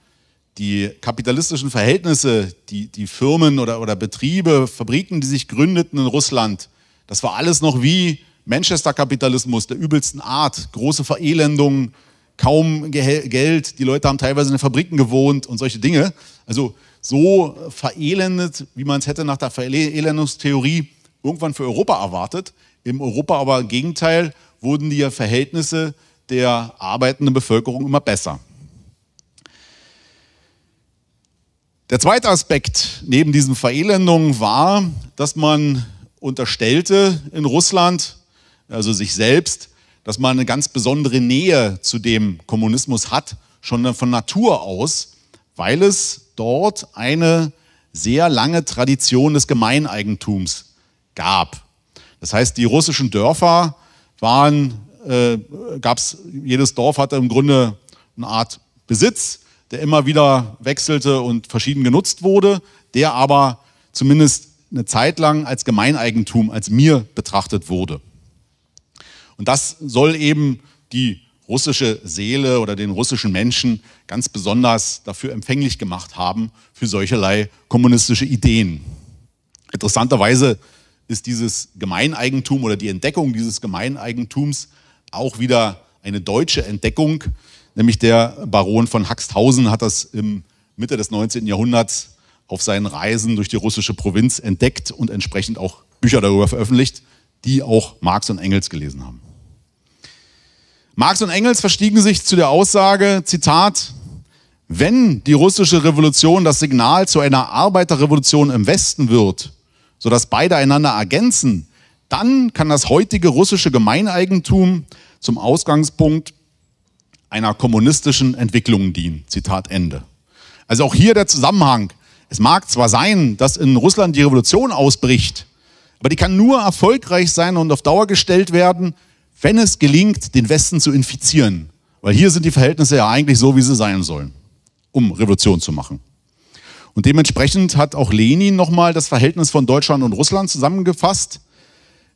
die kapitalistischen Verhältnisse, die, die Firmen oder, oder Betriebe, Fabriken, die sich gründeten in Russland, das war alles noch wie Manchester-Kapitalismus der übelsten Art, große Verelendung, kaum Ge Geld, die Leute haben teilweise in den Fabriken gewohnt und solche Dinge. Also so verelendet, wie man es hätte nach der Verelendungstheorie irgendwann für Europa erwartet. Im Europa aber im Gegenteil wurden die Verhältnisse der arbeitenden Bevölkerung immer besser. Der zweite Aspekt neben diesen Verelendungen war, dass man unterstellte in Russland, also sich selbst, dass man eine ganz besondere Nähe zu dem Kommunismus hat, schon von Natur aus, weil es dort eine sehr lange Tradition des Gemeineigentums gab. Das heißt, die russischen Dörfer waren, äh, gab es, jedes Dorf hatte im Grunde eine Art Besitz, der immer wieder wechselte und verschieden genutzt wurde, der aber zumindest eine Zeit lang als Gemeineigentum, als mir betrachtet wurde. Und das soll eben die russische Seele oder den russischen Menschen ganz besonders dafür empfänglich gemacht haben, für solcherlei kommunistische Ideen. Interessanterweise ist dieses Gemeineigentum oder die Entdeckung dieses Gemeineigentums auch wieder eine deutsche Entdeckung, nämlich der Baron von Haxthausen hat das im Mitte des 19. Jahrhunderts auf seinen Reisen durch die russische Provinz entdeckt und entsprechend auch Bücher darüber veröffentlicht, die auch Marx und Engels gelesen haben. Marx und Engels verstiegen sich zu der Aussage, Zitat, wenn die russische Revolution das Signal zu einer Arbeiterrevolution im Westen wird, sodass beide einander ergänzen, dann kann das heutige russische Gemeineigentum zum Ausgangspunkt einer kommunistischen Entwicklung dienen. Zitat Ende. Also auch hier der Zusammenhang. Es mag zwar sein, dass in Russland die Revolution ausbricht, aber die kann nur erfolgreich sein und auf Dauer gestellt werden, wenn es gelingt, den Westen zu infizieren, weil hier sind die Verhältnisse ja eigentlich so, wie sie sein sollen, um Revolution zu machen. Und dementsprechend hat auch Lenin nochmal das Verhältnis von Deutschland und Russland zusammengefasst,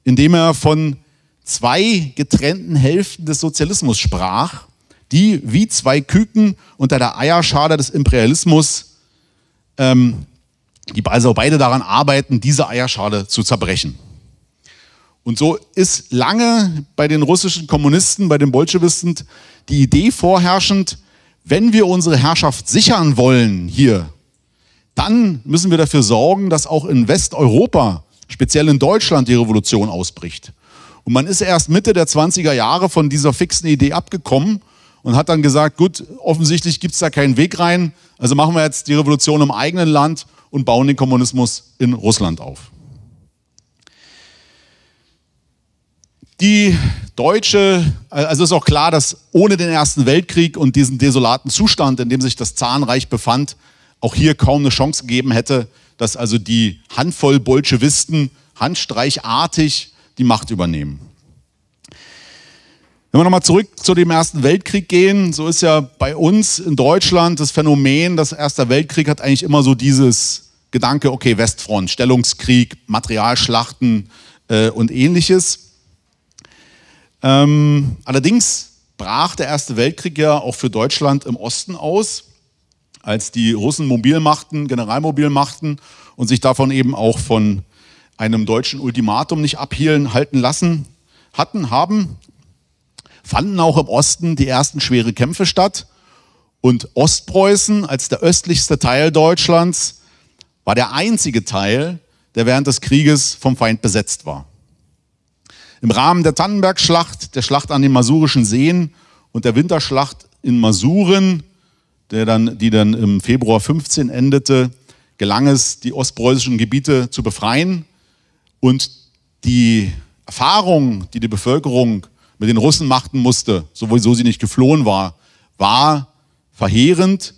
indem er von zwei getrennten Hälften des Sozialismus sprach, die wie zwei Küken unter der Eierschale des Imperialismus, ähm, die also beide daran arbeiten, diese Eierschale zu zerbrechen. Und so ist lange bei den russischen Kommunisten, bei den Bolschewisten die Idee vorherrschend, wenn wir unsere Herrschaft sichern wollen hier, dann müssen wir dafür sorgen, dass auch in Westeuropa, speziell in Deutschland, die Revolution ausbricht. Und man ist erst Mitte der 20er Jahre von dieser fixen Idee abgekommen und hat dann gesagt, gut, offensichtlich gibt es da keinen Weg rein, also machen wir jetzt die Revolution im eigenen Land und bauen den Kommunismus in Russland auf. Die deutsche, also ist auch klar, dass ohne den Ersten Weltkrieg und diesen desolaten Zustand, in dem sich das Zahnreich befand, auch hier kaum eine Chance gegeben hätte, dass also die Handvoll Bolschewisten handstreichartig die Macht übernehmen. Wenn wir nochmal zurück zu dem Ersten Weltkrieg gehen, so ist ja bei uns in Deutschland das Phänomen, dass Erster Weltkrieg hat eigentlich immer so dieses Gedanke, okay, Westfront, Stellungskrieg, Materialschlachten äh, und ähnliches. Ähm, allerdings brach der Erste Weltkrieg ja auch für Deutschland im Osten aus, als die Russen mobil machten, generalmobil machten und sich davon eben auch von einem deutschen Ultimatum nicht abhielen, halten lassen hatten, haben, fanden auch im Osten die ersten schwere Kämpfe statt. Und Ostpreußen als der östlichste Teil Deutschlands war der einzige Teil, der während des Krieges vom Feind besetzt war. Im Rahmen der Tannenbergschlacht, der Schlacht an den Masurischen Seen und der Winterschlacht in Masuren, der dann, die dann im Februar 15 endete, gelang es, die ostpreußischen Gebiete zu befreien. Und die Erfahrung, die die Bevölkerung mit den Russen machten musste, sowieso sie nicht geflohen war, war verheerend.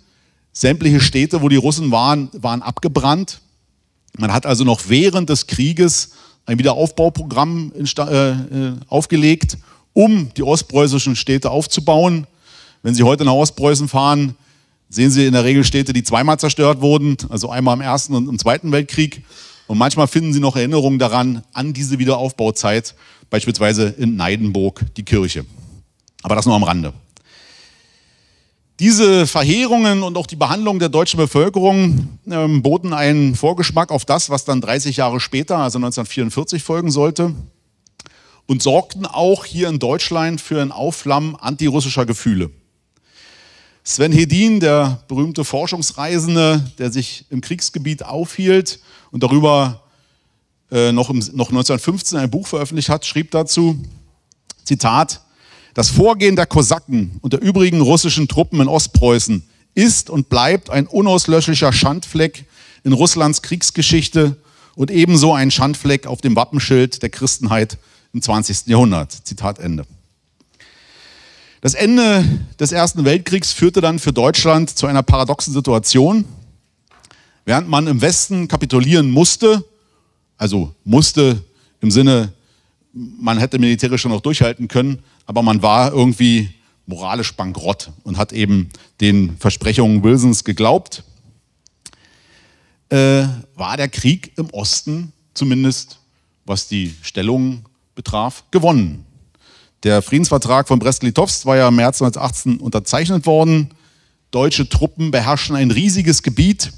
Sämtliche Städte, wo die Russen waren, waren abgebrannt. Man hat also noch während des Krieges ein Wiederaufbauprogramm äh, äh, aufgelegt, um die ostpreußischen Städte aufzubauen. Wenn Sie heute nach Ostpreußen fahren, sehen Sie in der Regel Städte, die zweimal zerstört wurden, also einmal im Ersten und im Zweiten Weltkrieg. Und manchmal finden Sie noch Erinnerungen daran, an diese Wiederaufbauzeit, beispielsweise in Neidenburg, die Kirche. Aber das nur am Rande. Diese Verheerungen und auch die Behandlung der deutschen Bevölkerung ähm, boten einen Vorgeschmack auf das, was dann 30 Jahre später, also 1944, folgen sollte und sorgten auch hier in Deutschland für ein Aufflammen antirussischer Gefühle. Sven Hedin, der berühmte Forschungsreisende, der sich im Kriegsgebiet aufhielt und darüber äh, noch, im, noch 1915 ein Buch veröffentlicht hat, schrieb dazu, Zitat, das Vorgehen der Kosaken und der übrigen russischen Truppen in Ostpreußen ist und bleibt ein unauslöschlicher Schandfleck in Russlands Kriegsgeschichte und ebenso ein Schandfleck auf dem Wappenschild der Christenheit im 20. Jahrhundert. Zitat Ende. Das Ende des Ersten Weltkriegs führte dann für Deutschland zu einer paradoxen Situation. Während man im Westen kapitulieren musste, also musste im Sinne, man hätte militärisch schon noch durchhalten können, aber man war irgendwie moralisch bankrott und hat eben den Versprechungen Wilsons geglaubt, äh, war der Krieg im Osten zumindest, was die Stellung betraf, gewonnen. Der Friedensvertrag von Brest-Litovsk war ja im März 1918 unterzeichnet worden. Deutsche Truppen beherrschten ein riesiges Gebiet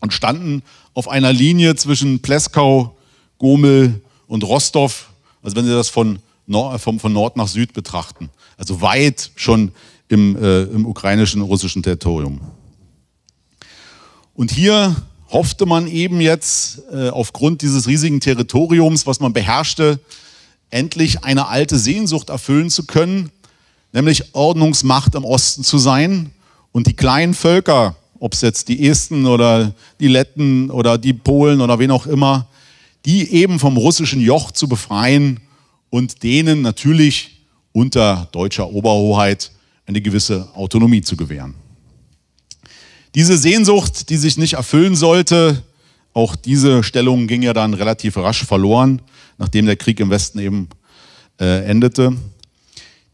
und standen auf einer Linie zwischen Pleskau, Gomel und Rostov. Also wenn Sie das von vom, von Nord nach Süd betrachten. Also weit schon im, äh, im ukrainischen, russischen Territorium. Und hier hoffte man eben jetzt äh, aufgrund dieses riesigen Territoriums, was man beherrschte, endlich eine alte Sehnsucht erfüllen zu können, nämlich Ordnungsmacht im Osten zu sein und die kleinen Völker, ob es jetzt die Esten oder die Letten oder die Polen oder wen auch immer, die eben vom russischen Joch zu befreien und denen natürlich unter deutscher Oberhoheit eine gewisse Autonomie zu gewähren. Diese Sehnsucht, die sich nicht erfüllen sollte, auch diese Stellung ging ja dann relativ rasch verloren, nachdem der Krieg im Westen eben äh, endete.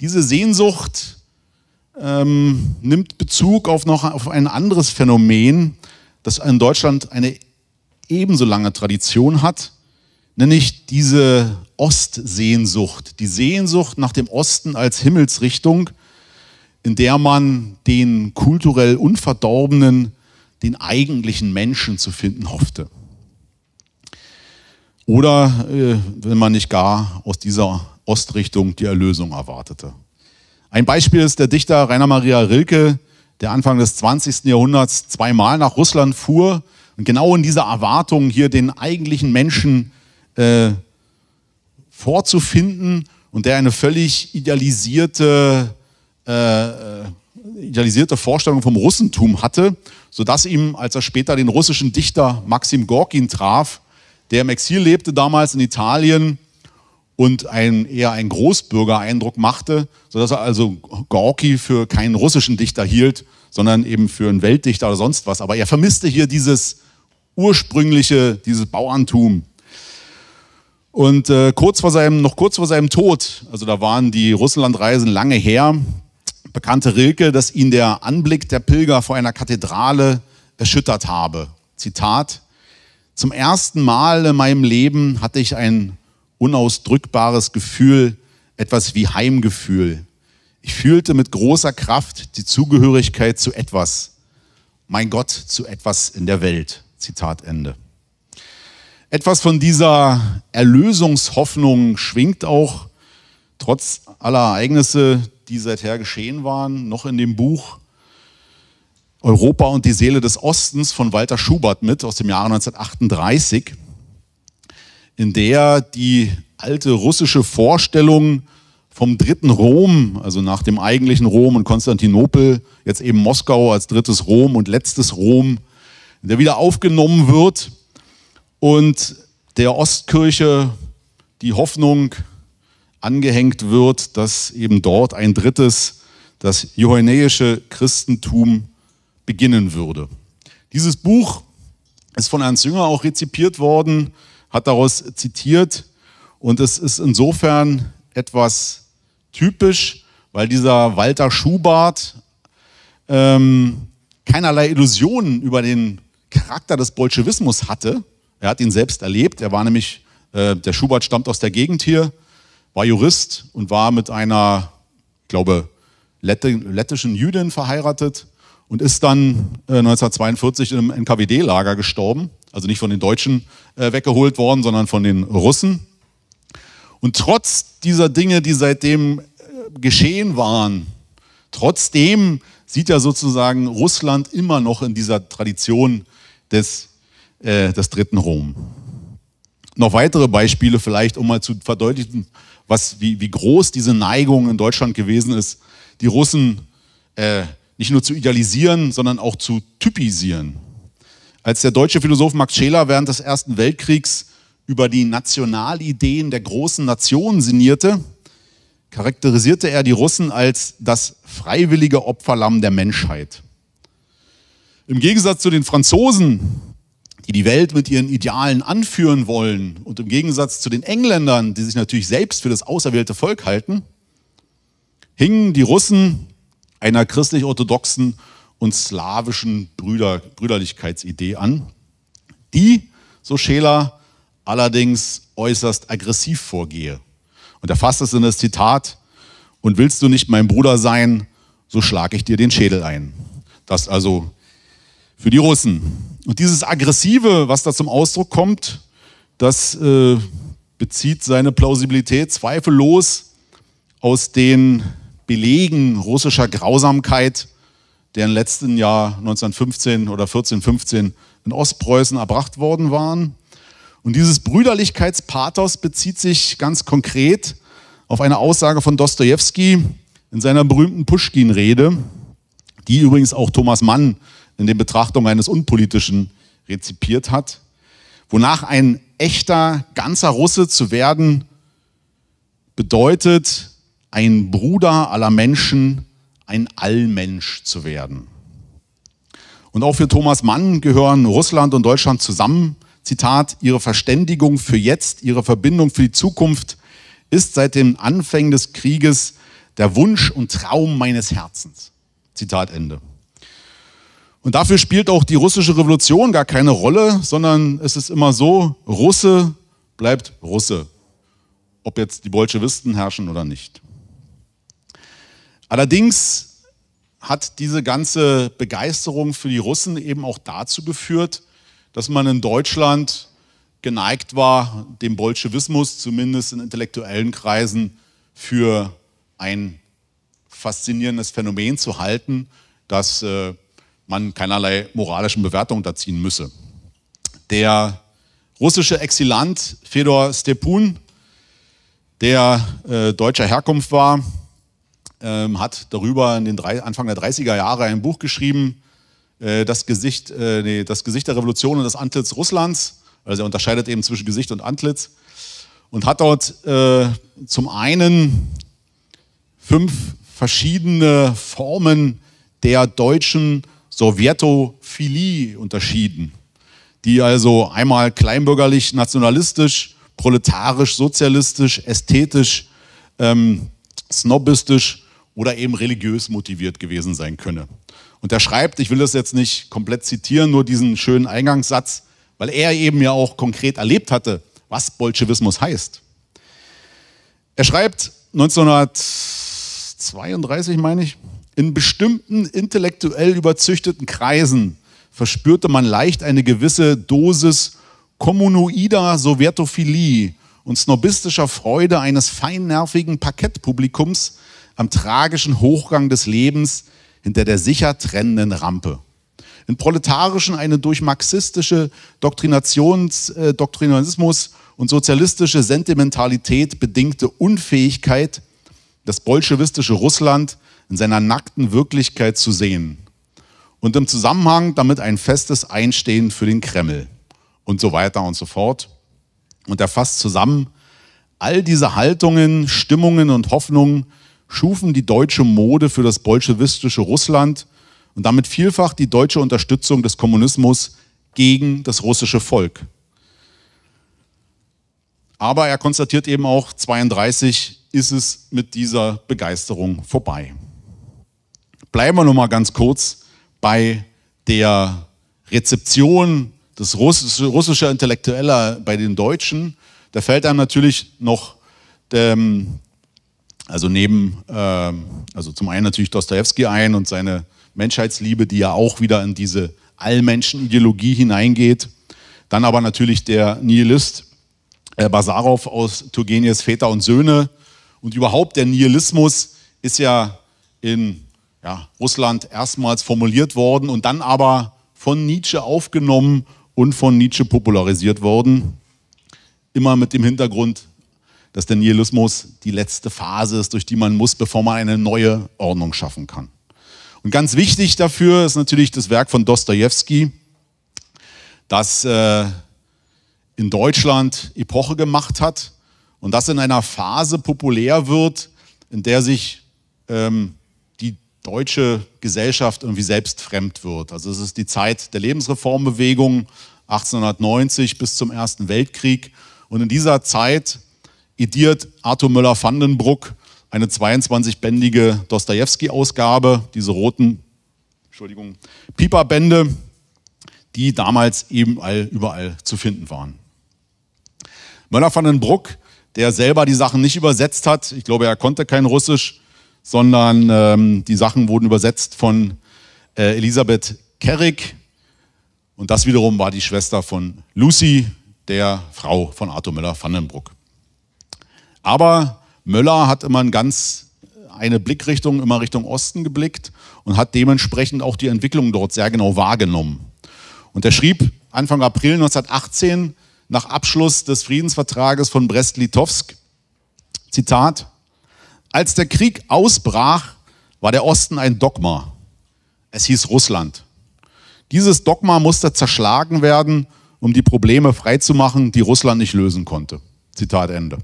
Diese Sehnsucht ähm, nimmt Bezug auf noch auf ein anderes Phänomen, das in Deutschland eine ebenso lange Tradition hat, nämlich diese Ostsehnsucht, die Sehnsucht nach dem Osten als Himmelsrichtung, in der man den kulturell Unverdorbenen, den eigentlichen Menschen zu finden hoffte. Oder äh, wenn man nicht gar aus dieser Ostrichtung die Erlösung erwartete. Ein Beispiel ist der Dichter Rainer Maria Rilke, der Anfang des 20. Jahrhunderts zweimal nach Russland fuhr und genau in dieser Erwartung hier den eigentlichen Menschen äh, vorzufinden und der eine völlig idealisierte, äh, äh, idealisierte Vorstellung vom Russentum hatte, sodass ihm, als er später den russischen Dichter Maxim Gorkin traf, der im Exil lebte damals in Italien und ein, eher einen Großbürgereindruck machte, sodass er also Gorki für keinen russischen Dichter hielt, sondern eben für einen Weltdichter oder sonst was. Aber er vermisste hier dieses ursprüngliche, dieses Bauerntum. Und äh, kurz vor seinem, noch kurz vor seinem Tod, also da waren die Russlandreisen lange her, bekannte Rilke, dass ihn der Anblick der Pilger vor einer Kathedrale erschüttert habe. Zitat, zum ersten Mal in meinem Leben hatte ich ein unausdrückbares Gefühl, etwas wie Heimgefühl. Ich fühlte mit großer Kraft die Zugehörigkeit zu etwas. Mein Gott, zu etwas in der Welt. Zitat Ende. Etwas von dieser Erlösungshoffnung schwingt auch trotz aller Ereignisse, die seither geschehen waren, noch in dem Buch Europa und die Seele des Ostens von Walter Schubert mit aus dem Jahre 1938, in der die alte russische Vorstellung vom dritten Rom, also nach dem eigentlichen Rom und Konstantinopel, jetzt eben Moskau als drittes Rom und letztes Rom, der wieder aufgenommen wird und der Ostkirche die Hoffnung angehängt wird, dass eben dort ein drittes, das johannäische Christentum beginnen würde. Dieses Buch ist von Ernst Jünger auch rezipiert worden, hat daraus zitiert und es ist insofern etwas typisch, weil dieser Walter Schubart ähm, keinerlei Illusionen über den Charakter des Bolschewismus hatte, er hat ihn selbst erlebt. Er war nämlich, äh, der Schubert stammt aus der Gegend hier, war Jurist und war mit einer, ich glaube, lettischen Jüdin verheiratet und ist dann äh, 1942 im NKWD-Lager gestorben. Also nicht von den Deutschen äh, weggeholt worden, sondern von den Russen. Und trotz dieser Dinge, die seitdem äh, geschehen waren, trotzdem sieht ja sozusagen Russland immer noch in dieser Tradition des äh, des dritten Rom. Noch weitere Beispiele vielleicht, um mal zu verdeutlichen, was, wie, wie groß diese Neigung in Deutschland gewesen ist, die Russen äh, nicht nur zu idealisieren, sondern auch zu typisieren. Als der deutsche Philosoph Max Scheler während des Ersten Weltkriegs über die Nationalideen der großen Nationen sinnierte, charakterisierte er die Russen als das freiwillige Opferlamm der Menschheit. Im Gegensatz zu den Franzosen, die die Welt mit ihren Idealen anführen wollen und im Gegensatz zu den Engländern, die sich natürlich selbst für das auserwählte Volk halten, hingen die Russen einer christlich-orthodoxen und slawischen Brüder, Brüderlichkeitsidee an, die, so Scheler, allerdings äußerst aggressiv vorgehe. Und er fasst es in das Zitat, und willst du nicht mein Bruder sein, so schlage ich dir den Schädel ein. Das also für die Russen. Und dieses Aggressive, was da zum Ausdruck kommt, das äh, bezieht seine Plausibilität zweifellos aus den Belegen russischer Grausamkeit, der im letzten Jahr 1915 oder 14, 15 in Ostpreußen erbracht worden waren. Und dieses Brüderlichkeitspathos bezieht sich ganz konkret auf eine Aussage von Dostoevsky in seiner berühmten Pushkin-Rede, die übrigens auch Thomas Mann in den Betrachtungen eines Unpolitischen rezipiert hat, wonach ein echter, ganzer Russe zu werden bedeutet, ein Bruder aller Menschen, ein Allmensch zu werden. Und auch für Thomas Mann gehören Russland und Deutschland zusammen. Zitat, ihre Verständigung für jetzt, ihre Verbindung für die Zukunft ist seit dem Anfängen des Krieges der Wunsch und Traum meines Herzens. Zitat Ende. Und dafür spielt auch die russische Revolution gar keine Rolle, sondern es ist immer so, Russe bleibt Russe, ob jetzt die Bolschewisten herrschen oder nicht. Allerdings hat diese ganze Begeisterung für die Russen eben auch dazu geführt, dass man in Deutschland geneigt war, den Bolschewismus zumindest in intellektuellen Kreisen für ein faszinierendes Phänomen zu halten, das äh, man keinerlei moralischen Bewertungen unterziehen müsse. Der russische Exilant Fedor Stepun, der äh, deutscher Herkunft war, ähm, hat darüber in den drei, Anfang der 30er Jahre ein Buch geschrieben, äh, das, Gesicht, äh, nee, das Gesicht der Revolution und das Antlitz Russlands. Also er unterscheidet eben zwischen Gesicht und Antlitz. Und hat dort äh, zum einen fünf verschiedene Formen der deutschen Sowjetophilie unterschieden, die also einmal kleinbürgerlich, nationalistisch, proletarisch, sozialistisch, ästhetisch, ähm, snobistisch oder eben religiös motiviert gewesen sein könne. Und er schreibt, ich will das jetzt nicht komplett zitieren, nur diesen schönen Eingangssatz, weil er eben ja auch konkret erlebt hatte, was Bolschewismus heißt. Er schreibt 1932, meine ich, in bestimmten intellektuell überzüchteten Kreisen verspürte man leicht eine gewisse Dosis kommunoider Sowjetophilie und snobistischer Freude eines feinnervigen Parkettpublikums am tragischen Hochgang des Lebens hinter der sicher trennenden Rampe. In proletarischen eine durch marxistische Doktrinations, äh, Doktrinalismus und sozialistische Sentimentalität bedingte Unfähigkeit, das bolschewistische Russland in seiner nackten Wirklichkeit zu sehen. Und im Zusammenhang damit ein festes Einstehen für den Kreml und so weiter und so fort. Und er fasst zusammen, all diese Haltungen, Stimmungen und Hoffnungen schufen die deutsche Mode für das bolschewistische Russland und damit vielfach die deutsche Unterstützung des Kommunismus gegen das russische Volk. Aber er konstatiert eben auch, 32 ist es mit dieser Begeisterung vorbei bleiben wir noch mal ganz kurz bei der Rezeption des Russ russischer Intellektueller bei den Deutschen. Da fällt einem natürlich noch, ähm, also neben, ähm, also zum einen natürlich Dostoevsky ein und seine Menschheitsliebe, die ja auch wieder in diese Allmenschenideologie hineingeht. Dann aber natürlich der Nihilist äh, Basarov aus Turgenevs Väter und Söhne. Und überhaupt der Nihilismus ist ja in ja, Russland erstmals formuliert worden und dann aber von Nietzsche aufgenommen und von Nietzsche popularisiert worden. Immer mit dem Hintergrund, dass der Nihilismus die letzte Phase ist, durch die man muss, bevor man eine neue Ordnung schaffen kann. Und ganz wichtig dafür ist natürlich das Werk von Dostoevsky, das äh, in Deutschland Epoche gemacht hat und das in einer Phase populär wird, in der sich ähm, deutsche Gesellschaft irgendwie selbst fremd wird. Also es ist die Zeit der Lebensreformbewegung 1890 bis zum Ersten Weltkrieg. Und in dieser Zeit ediert Arthur Müller-Vandenbruck eine 22-bändige Dostoevsky-Ausgabe, diese roten, Entschuldigung, Piperbände, die damals eben all, überall zu finden waren. Möller vandenbruck der selber die Sachen nicht übersetzt hat, ich glaube, er konnte kein Russisch, sondern ähm, die Sachen wurden übersetzt von äh, Elisabeth Kerrick. Und das wiederum war die Schwester von Lucy, der Frau von Arthur Möller-Vandenbruck. Aber Möller hat immer ein ganz, äh, eine Blickrichtung immer Richtung Osten geblickt und hat dementsprechend auch die Entwicklung dort sehr genau wahrgenommen. Und er schrieb Anfang April 1918 nach Abschluss des Friedensvertrages von Brest-Litovsk, Zitat, als der Krieg ausbrach, war der Osten ein Dogma. Es hieß Russland. Dieses Dogma musste zerschlagen werden, um die Probleme freizumachen, die Russland nicht lösen konnte. Zitat Ende.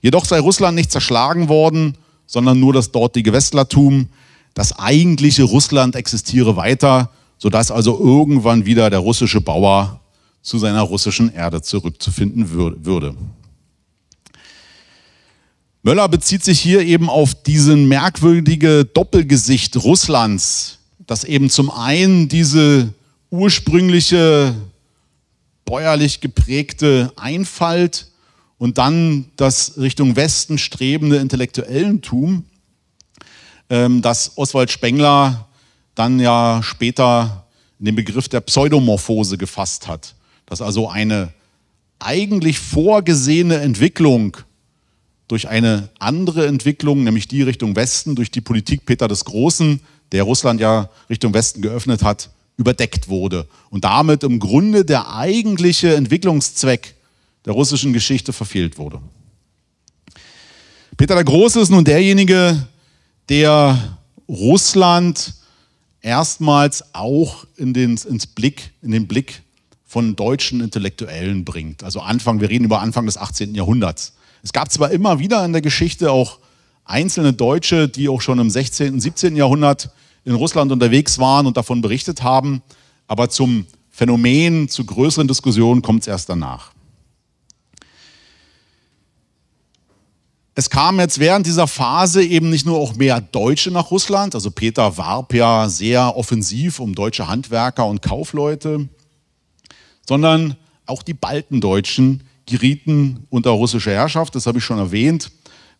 Jedoch sei Russland nicht zerschlagen worden, sondern nur das dortige Westlertum. Das eigentliche Russland existiere weiter, sodass also irgendwann wieder der russische Bauer zu seiner russischen Erde zurückzufinden würde. Möller bezieht sich hier eben auf diesen merkwürdige Doppelgesicht Russlands, dass eben zum einen diese ursprüngliche bäuerlich geprägte Einfalt und dann das Richtung Westen strebende Intellektuellentum, ähm, das Oswald Spengler dann ja später in den Begriff der Pseudomorphose gefasst hat. Dass also eine eigentlich vorgesehene Entwicklung durch eine andere Entwicklung, nämlich die Richtung Westen, durch die Politik Peter des Großen, der Russland ja Richtung Westen geöffnet hat, überdeckt wurde und damit im Grunde der eigentliche Entwicklungszweck der russischen Geschichte verfehlt wurde. Peter der Große ist nun derjenige, der Russland erstmals auch in den, ins Blick, in den Blick von deutschen Intellektuellen bringt. Also Anfang, wir reden über Anfang des 18. Jahrhunderts. Es gab zwar immer wieder in der Geschichte auch einzelne Deutsche, die auch schon im 16., und 17. Jahrhundert in Russland unterwegs waren und davon berichtet haben, aber zum Phänomen, zu größeren Diskussionen kommt es erst danach. Es kamen jetzt während dieser Phase eben nicht nur auch mehr Deutsche nach Russland, also Peter warb ja sehr offensiv um deutsche Handwerker und Kaufleute, sondern auch die Baltendeutschen, gerieten unter russische Herrschaft, das habe ich schon erwähnt.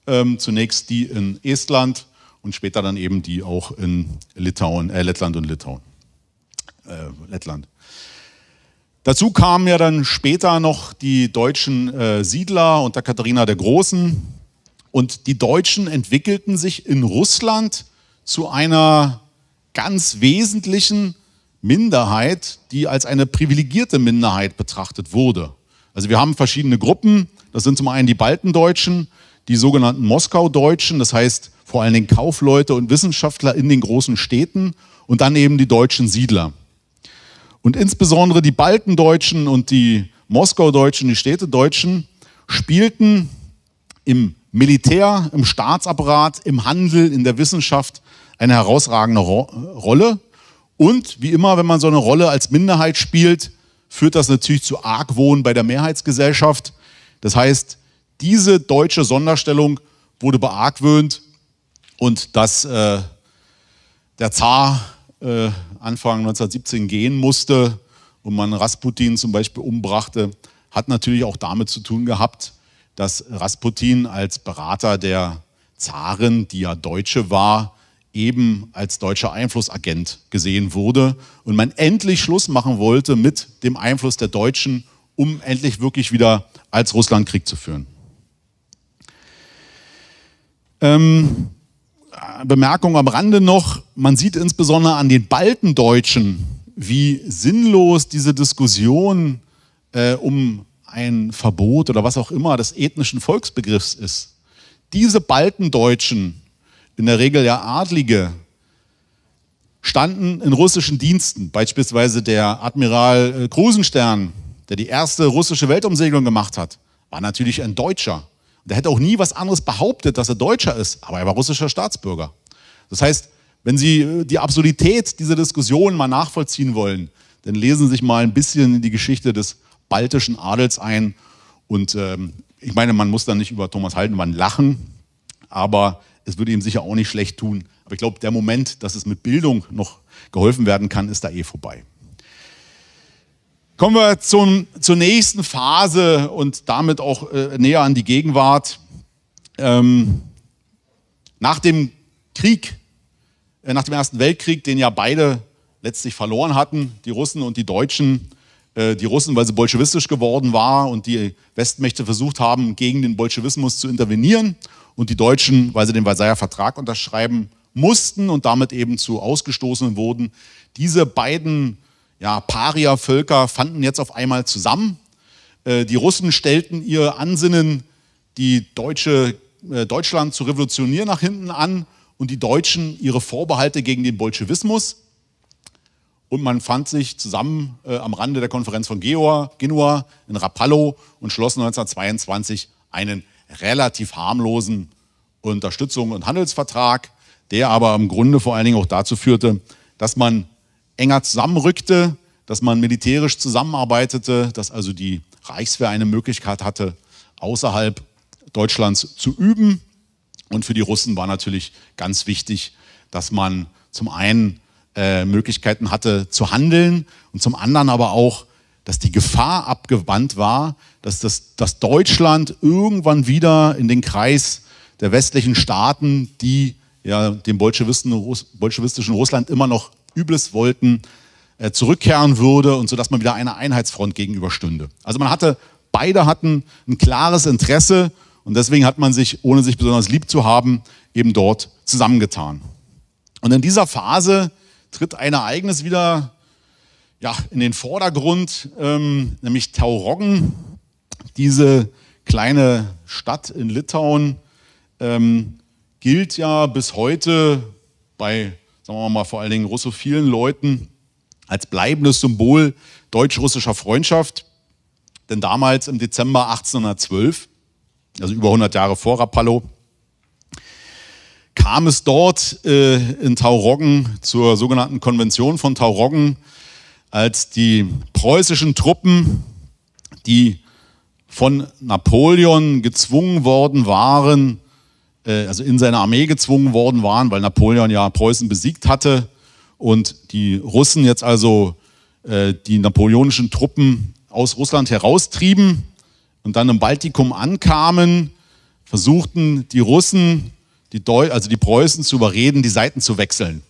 Ähm, zunächst die in Estland und später dann eben die auch in Litauen, äh, Lettland und Litauen. Äh, Lettland. Dazu kamen ja dann später noch die deutschen äh, Siedler unter Katharina der Großen. Und die Deutschen entwickelten sich in Russland zu einer ganz wesentlichen Minderheit, die als eine privilegierte Minderheit betrachtet wurde. Also wir haben verschiedene Gruppen. Das sind zum einen die Baltendeutschen, die sogenannten Moskau-Deutschen, das heißt vor allen Dingen Kaufleute und Wissenschaftler in den großen Städten und dann eben die deutschen Siedler. Und insbesondere die Baltendeutschen und die Moskau-Deutschen, die Städtedeutschen spielten im Militär, im Staatsapparat, im Handel, in der Wissenschaft eine herausragende Ro Rolle. Und wie immer, wenn man so eine Rolle als Minderheit spielt, führt das natürlich zu Argwohn bei der Mehrheitsgesellschaft. Das heißt, diese deutsche Sonderstellung wurde beargwöhnt und dass äh, der Zar äh, Anfang 1917 gehen musste und man Rasputin zum Beispiel umbrachte, hat natürlich auch damit zu tun gehabt, dass Rasputin als Berater der Zarin, die ja Deutsche war, eben als deutscher Einflussagent gesehen wurde und man endlich Schluss machen wollte mit dem Einfluss der Deutschen, um endlich wirklich wieder als Russland Krieg zu führen. Ähm, Bemerkung am Rande noch, man sieht insbesondere an den Baltendeutschen, wie sinnlos diese Diskussion äh, um ein Verbot oder was auch immer des ethnischen Volksbegriffs ist. Diese Baltendeutschen in der Regel ja Adlige, standen in russischen Diensten. Beispielsweise der Admiral äh, Krusenstern, der die erste russische Weltumsegelung gemacht hat, war natürlich ein Deutscher. Der hätte auch nie was anderes behauptet, dass er Deutscher ist, aber er war russischer Staatsbürger. Das heißt, wenn Sie äh, die Absurdität dieser Diskussion mal nachvollziehen wollen, dann lesen Sie sich mal ein bisschen in die Geschichte des baltischen Adels ein. Und ähm, ich meine, man muss dann nicht über Thomas Haldenwand lachen, aber es würde ihm sicher auch nicht schlecht tun. Aber ich glaube, der Moment, dass es mit Bildung noch geholfen werden kann, ist da eh vorbei. Kommen wir zum, zur nächsten Phase und damit auch äh, näher an die Gegenwart. Ähm, nach dem Krieg, äh, nach dem Ersten Weltkrieg, den ja beide letztlich verloren hatten, die Russen und die Deutschen, äh, die Russen, weil sie bolschewistisch geworden waren und die Westmächte versucht haben, gegen den Bolschewismus zu intervenieren und die Deutschen, weil sie den Versailler Vertrag unterschreiben mussten und damit eben zu Ausgestoßenen wurden. Diese beiden ja, Paria-Völker fanden jetzt auf einmal zusammen. Äh, die Russen stellten ihr Ansinnen, die deutsche, äh, Deutschland zu revolutionieren, nach hinten an und die Deutschen ihre Vorbehalte gegen den Bolschewismus. Und man fand sich zusammen äh, am Rande der Konferenz von Genua in Rapallo und schloss 1922 einen relativ harmlosen Unterstützung und Handelsvertrag, der aber im Grunde vor allen Dingen auch dazu führte, dass man enger zusammenrückte, dass man militärisch zusammenarbeitete, dass also die Reichswehr eine Möglichkeit hatte, außerhalb Deutschlands zu üben. Und für die Russen war natürlich ganz wichtig, dass man zum einen äh, Möglichkeiten hatte zu handeln und zum anderen aber auch, dass die Gefahr abgewandt war, dass, das, dass Deutschland irgendwann wieder in den Kreis der westlichen Staaten, die ja dem bolschewistischen Russland immer noch Übles wollten, äh, zurückkehren würde und so, dass man wieder einer Einheitsfront gegenüberstünde. Also man hatte, beide hatten ein klares Interesse und deswegen hat man sich, ohne sich besonders lieb zu haben, eben dort zusammengetan. Und in dieser Phase tritt ein Ereignis wieder ja, in den Vordergrund, ähm, nämlich Tauroggen diese kleine Stadt in Litauen ähm, gilt ja bis heute bei, sagen wir mal, vor allen Dingen russophilen Leuten als bleibendes Symbol deutsch-russischer Freundschaft. Denn damals im Dezember 1812, also über 100 Jahre vor Rapallo, kam es dort äh, in Tauroggen zur sogenannten Konvention von Tauroggen, als die preußischen Truppen, die von Napoleon gezwungen worden waren, äh, also in seine Armee gezwungen worden waren, weil Napoleon ja Preußen besiegt hatte und die Russen jetzt also äh, die napoleonischen Truppen aus Russland heraustrieben und dann im Baltikum ankamen, versuchten die Russen, die Deu also die Preußen zu überreden, die Seiten zu wechseln.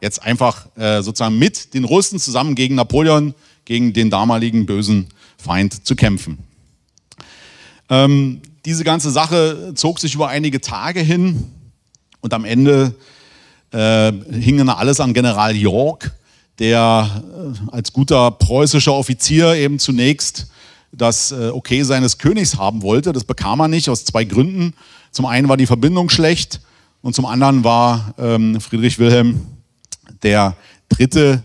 Jetzt einfach äh, sozusagen mit den Russen zusammen gegen Napoleon, gegen den damaligen bösen Feind zu kämpfen. Ähm, diese ganze Sache zog sich über einige Tage hin und am Ende äh, hing dann alles an General York, der äh, als guter preußischer Offizier eben zunächst das äh, Okay seines Königs haben wollte. Das bekam er nicht aus zwei Gründen. Zum einen war die Verbindung schlecht und zum anderen war ähm, Friedrich Wilhelm der Dritte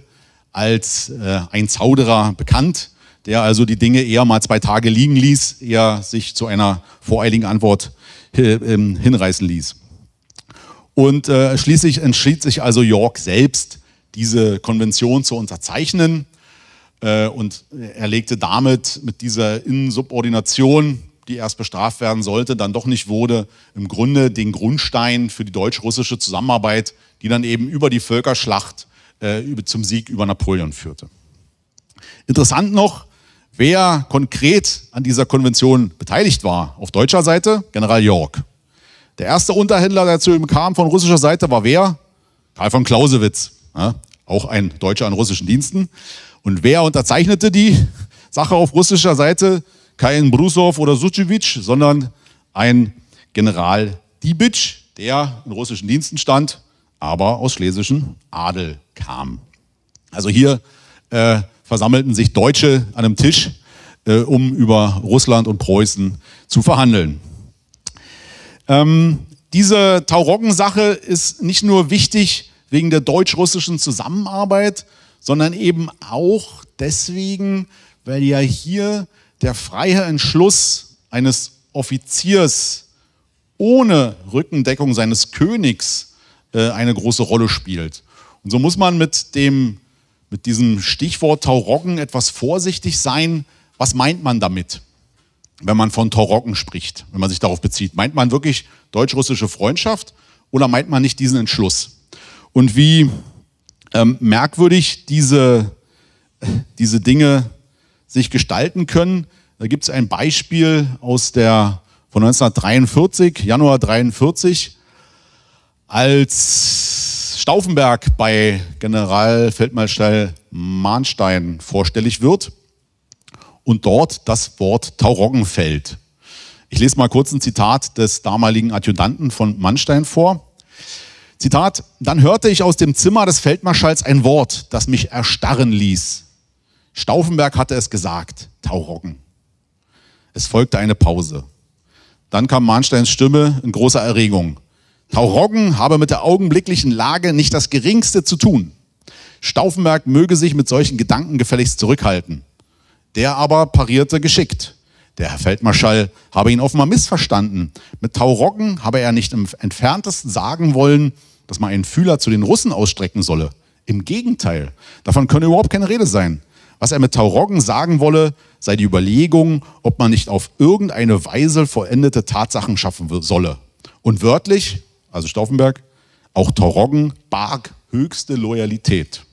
als äh, ein Zauderer bekannt der also die Dinge eher mal zwei Tage liegen ließ, eher sich zu einer voreiligen Antwort ähm, hinreißen ließ. Und äh, schließlich entschied sich also York selbst, diese Konvention zu unterzeichnen. Äh, und er legte damit mit dieser Insubordination, die erst bestraft werden sollte, dann doch nicht wurde, im Grunde den Grundstein für die deutsch-russische Zusammenarbeit, die dann eben über die Völkerschlacht äh, zum Sieg über Napoleon führte. Interessant noch, Wer konkret an dieser Konvention beteiligt war? Auf deutscher Seite General York. Der erste Unterhändler, der zu ihm kam von russischer Seite, war wer? Karl von Clausewitz, ja, auch ein Deutscher an russischen Diensten. Und wer unterzeichnete die Sache auf russischer Seite? Kein Brusow oder Suchewitsch, sondern ein General Dibitsch, der in russischen Diensten stand, aber aus schlesischen Adel kam. Also hier äh, versammelten sich Deutsche an einem Tisch, äh, um über Russland und Preußen zu verhandeln. Ähm, diese Tauroggensache ist nicht nur wichtig wegen der deutsch-russischen Zusammenarbeit, sondern eben auch deswegen, weil ja hier der freie Entschluss eines Offiziers ohne Rückendeckung seines Königs äh, eine große Rolle spielt. Und so muss man mit dem mit diesem Stichwort Taurocken etwas vorsichtig sein. Was meint man damit, wenn man von Taurocken spricht, wenn man sich darauf bezieht? Meint man wirklich deutsch-russische Freundschaft oder meint man nicht diesen Entschluss? Und wie ähm, merkwürdig diese, diese Dinge sich gestalten können. Da gibt es ein Beispiel aus der, von 1943, Januar 1943, als Stauffenberg bei Generalfeldmarschall Mahnstein vorstellig wird und dort das Wort Tauroggen fällt. Ich lese mal kurz ein Zitat des damaligen Adjutanten von Mahnstein vor. Zitat, dann hörte ich aus dem Zimmer des Feldmarschalls ein Wort, das mich erstarren ließ. Stauffenberg hatte es gesagt, Tauroggen. Es folgte eine Pause. Dann kam Mahnsteins Stimme in großer Erregung. Tauroggen habe mit der augenblicklichen Lage nicht das Geringste zu tun. Stauffenberg möge sich mit solchen Gedanken gefälligst zurückhalten. Der aber parierte geschickt. Der Herr Feldmarschall habe ihn offenbar missverstanden. Mit Tauroggen habe er nicht im entferntesten sagen wollen, dass man einen Fühler zu den Russen ausstrecken solle. Im Gegenteil, davon könne überhaupt keine Rede sein. Was er mit Tauroggen sagen wolle, sei die Überlegung, ob man nicht auf irgendeine Weise vollendete Tatsachen schaffen solle. Und wörtlich, also Stauffenberg, auch Toroggen, Barg, höchste Loyalität.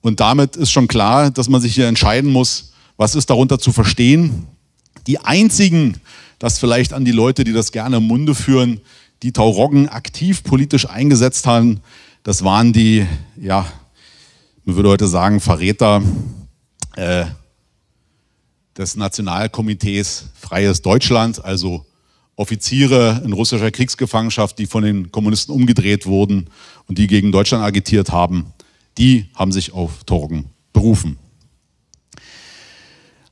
Und damit ist schon klar, dass man sich hier entscheiden muss, was ist darunter zu verstehen. Die einzigen, das vielleicht an die Leute, die das gerne im Munde führen, die Tauroggen aktiv politisch eingesetzt haben, das waren die, ja, man würde heute sagen, Verräter äh, des Nationalkomitees Freies Deutschland, also Offiziere in russischer Kriegsgefangenschaft, die von den Kommunisten umgedreht wurden und die gegen Deutschland agitiert haben, die haben sich auf Torgen berufen.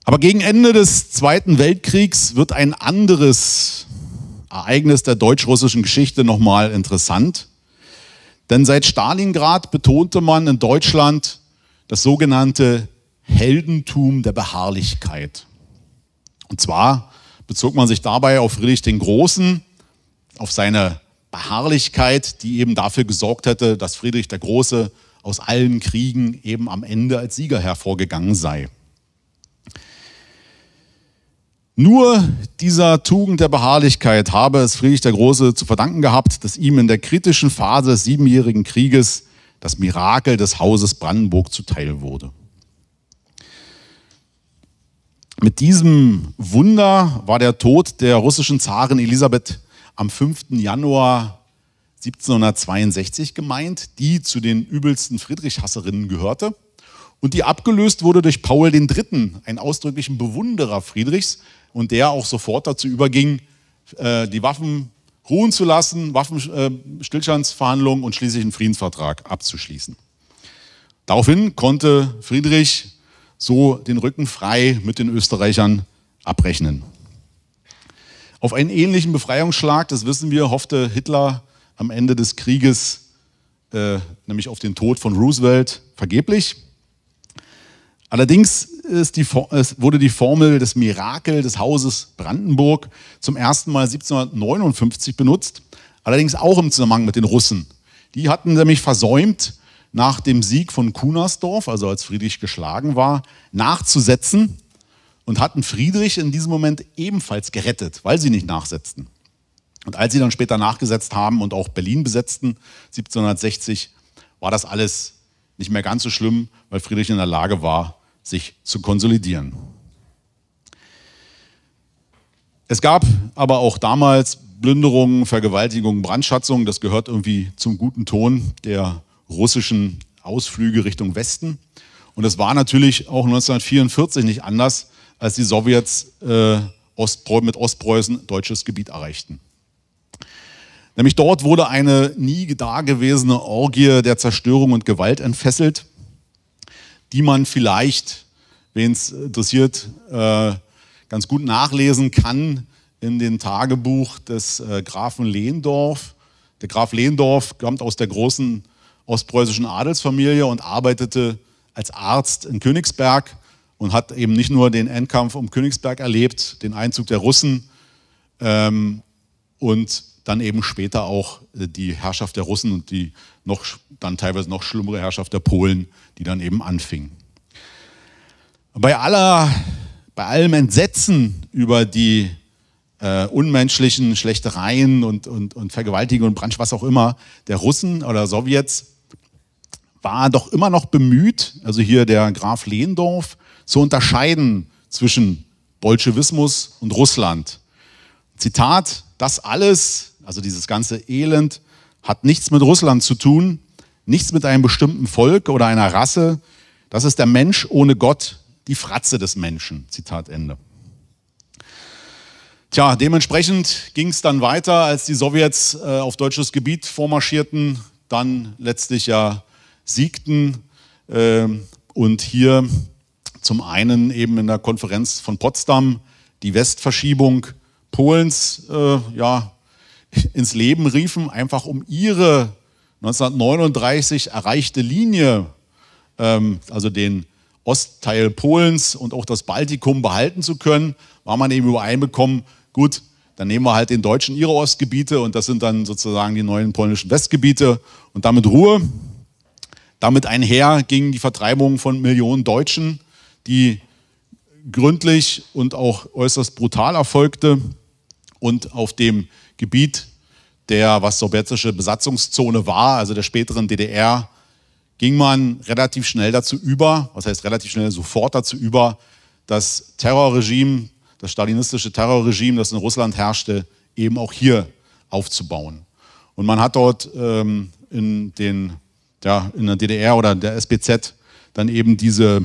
Aber gegen Ende des Zweiten Weltkriegs wird ein anderes Ereignis der deutsch-russischen Geschichte nochmal interessant. Denn seit Stalingrad betonte man in Deutschland das sogenannte Heldentum der Beharrlichkeit. Und zwar bezog man sich dabei auf Friedrich den Großen, auf seine Beharrlichkeit, die eben dafür gesorgt hätte, dass Friedrich der Große aus allen Kriegen eben am Ende als Sieger hervorgegangen sei. Nur dieser Tugend der Beharrlichkeit habe es Friedrich der Große zu verdanken gehabt, dass ihm in der kritischen Phase des Siebenjährigen Krieges das Mirakel des Hauses Brandenburg zuteil wurde. Mit diesem Wunder war der Tod der russischen Zarin Elisabeth am 5. Januar 1762 gemeint, die zu den übelsten Friedrich-Hasserinnen gehörte und die abgelöst wurde durch Paul III., einen ausdrücklichen Bewunderer Friedrichs und der auch sofort dazu überging, äh, die Waffen ruhen zu lassen, Waffenstillstandsverhandlungen und schließlich einen Friedensvertrag abzuschließen. Daraufhin konnte Friedrich so den Rücken frei mit den Österreichern abrechnen. Auf einen ähnlichen Befreiungsschlag, das wissen wir, hoffte Hitler am Ende des Krieges, äh, nämlich auf den Tod von Roosevelt, vergeblich. Allerdings die, wurde die Formel des Mirakel des Hauses Brandenburg zum ersten Mal 1759 benutzt, allerdings auch im Zusammenhang mit den Russen. Die hatten nämlich versäumt, nach dem Sieg von Kunersdorf, also als Friedrich geschlagen war, nachzusetzen und hatten Friedrich in diesem Moment ebenfalls gerettet, weil sie nicht nachsetzten. Und als sie dann später nachgesetzt haben und auch Berlin besetzten, 1760, war das alles nicht mehr ganz so schlimm, weil Friedrich in der Lage war, sich zu konsolidieren. Es gab aber auch damals Plünderungen, Vergewaltigungen, Brandschatzungen. Das gehört irgendwie zum guten Ton der russischen Ausflüge Richtung Westen. Und das war natürlich auch 1944 nicht anders, als die Sowjets äh, Ostpreu mit Ostpreußen deutsches Gebiet erreichten. Nämlich dort wurde eine nie dagewesene Orgie der Zerstörung und Gewalt entfesselt, die man vielleicht, wen es interessiert, äh, ganz gut nachlesen kann in dem Tagebuch des äh, Grafen Lehndorf. Der Graf Lehndorf kommt aus der großen ostpreußischen Adelsfamilie und arbeitete als Arzt in Königsberg und hat eben nicht nur den Endkampf um Königsberg erlebt, den Einzug der Russen ähm, und dann eben später auch äh, die Herrschaft der Russen und die noch, dann teilweise noch schlimmere Herrschaft der Polen, die dann eben anfing. Bei, aller, bei allem Entsetzen über die äh, unmenschlichen Schlechtereien und, und, und Vergewaltigungen und Brandsch, was auch immer, der Russen oder Sowjets, war doch immer noch bemüht, also hier der Graf Lehndorf, zu unterscheiden zwischen Bolschewismus und Russland. Zitat, das alles, also dieses ganze Elend, hat nichts mit Russland zu tun, nichts mit einem bestimmten Volk oder einer Rasse. Das ist der Mensch ohne Gott, die Fratze des Menschen. Zitat Ende. Tja, dementsprechend ging es dann weiter, als die Sowjets äh, auf deutsches Gebiet vormarschierten, dann letztlich ja siegten. Ähm, und hier zum einen eben in der Konferenz von Potsdam die Westverschiebung Polens äh, ja, ins Leben riefen, einfach um ihre 1939 erreichte Linie, ähm, also den Ostteil Polens und auch das Baltikum behalten zu können, war man eben übereinbekommen, gut, dann nehmen wir halt den Deutschen ihre Ostgebiete und das sind dann sozusagen die neuen polnischen Westgebiete und damit Ruhe. Damit einher ging die Vertreibung von Millionen Deutschen, die gründlich und auch äußerst brutal erfolgte und auf dem Gebiet der, was sowjetische Besatzungszone war, also der späteren DDR, ging man relativ schnell dazu über, was heißt relativ schnell, sofort dazu über, das Terrorregime, das stalinistische Terrorregime, das in Russland herrschte, eben auch hier aufzubauen. Und man hat dort ähm, in den ja, in der DDR oder der SBZ dann eben diese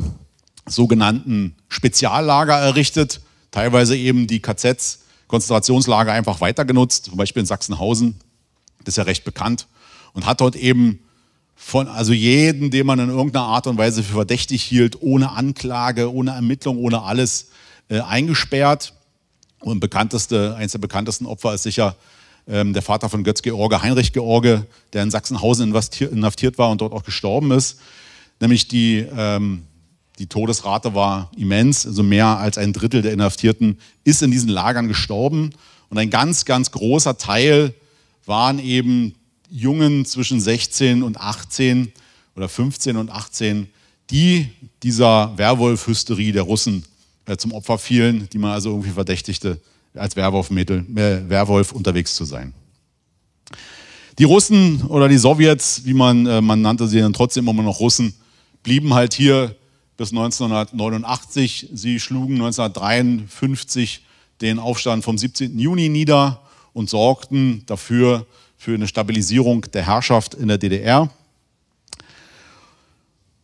sogenannten Speziallager errichtet, teilweise eben die KZs, Konzentrationslager einfach weiter genutzt, zum Beispiel in Sachsenhausen, das ist ja recht bekannt, und hat dort eben von, also jeden, den man in irgendeiner Art und Weise für verdächtig hielt, ohne Anklage, ohne Ermittlung, ohne alles äh, eingesperrt. Und bekannteste, eines der bekanntesten Opfer ist sicher ähm, der Vater von Götz George, Heinrich George, der in Sachsenhausen inhaftiert war und dort auch gestorben ist. Nämlich die, ähm, die Todesrate war immens, also mehr als ein Drittel der Inhaftierten ist in diesen Lagern gestorben. Und ein ganz, ganz großer Teil waren eben Jungen zwischen 16 und 18 oder 15 und 18, die dieser Werwolf-Hysterie der Russen äh, zum Opfer fielen, die man also irgendwie verdächtigte, als werwolf äh, Werwolf unterwegs zu sein. Die Russen oder die Sowjets, wie man, äh, man nannte sie dann trotzdem immer noch Russen, blieben halt hier bis 1989. Sie schlugen 1953 den Aufstand vom 17. Juni nieder und sorgten dafür für eine Stabilisierung der Herrschaft in der DDR.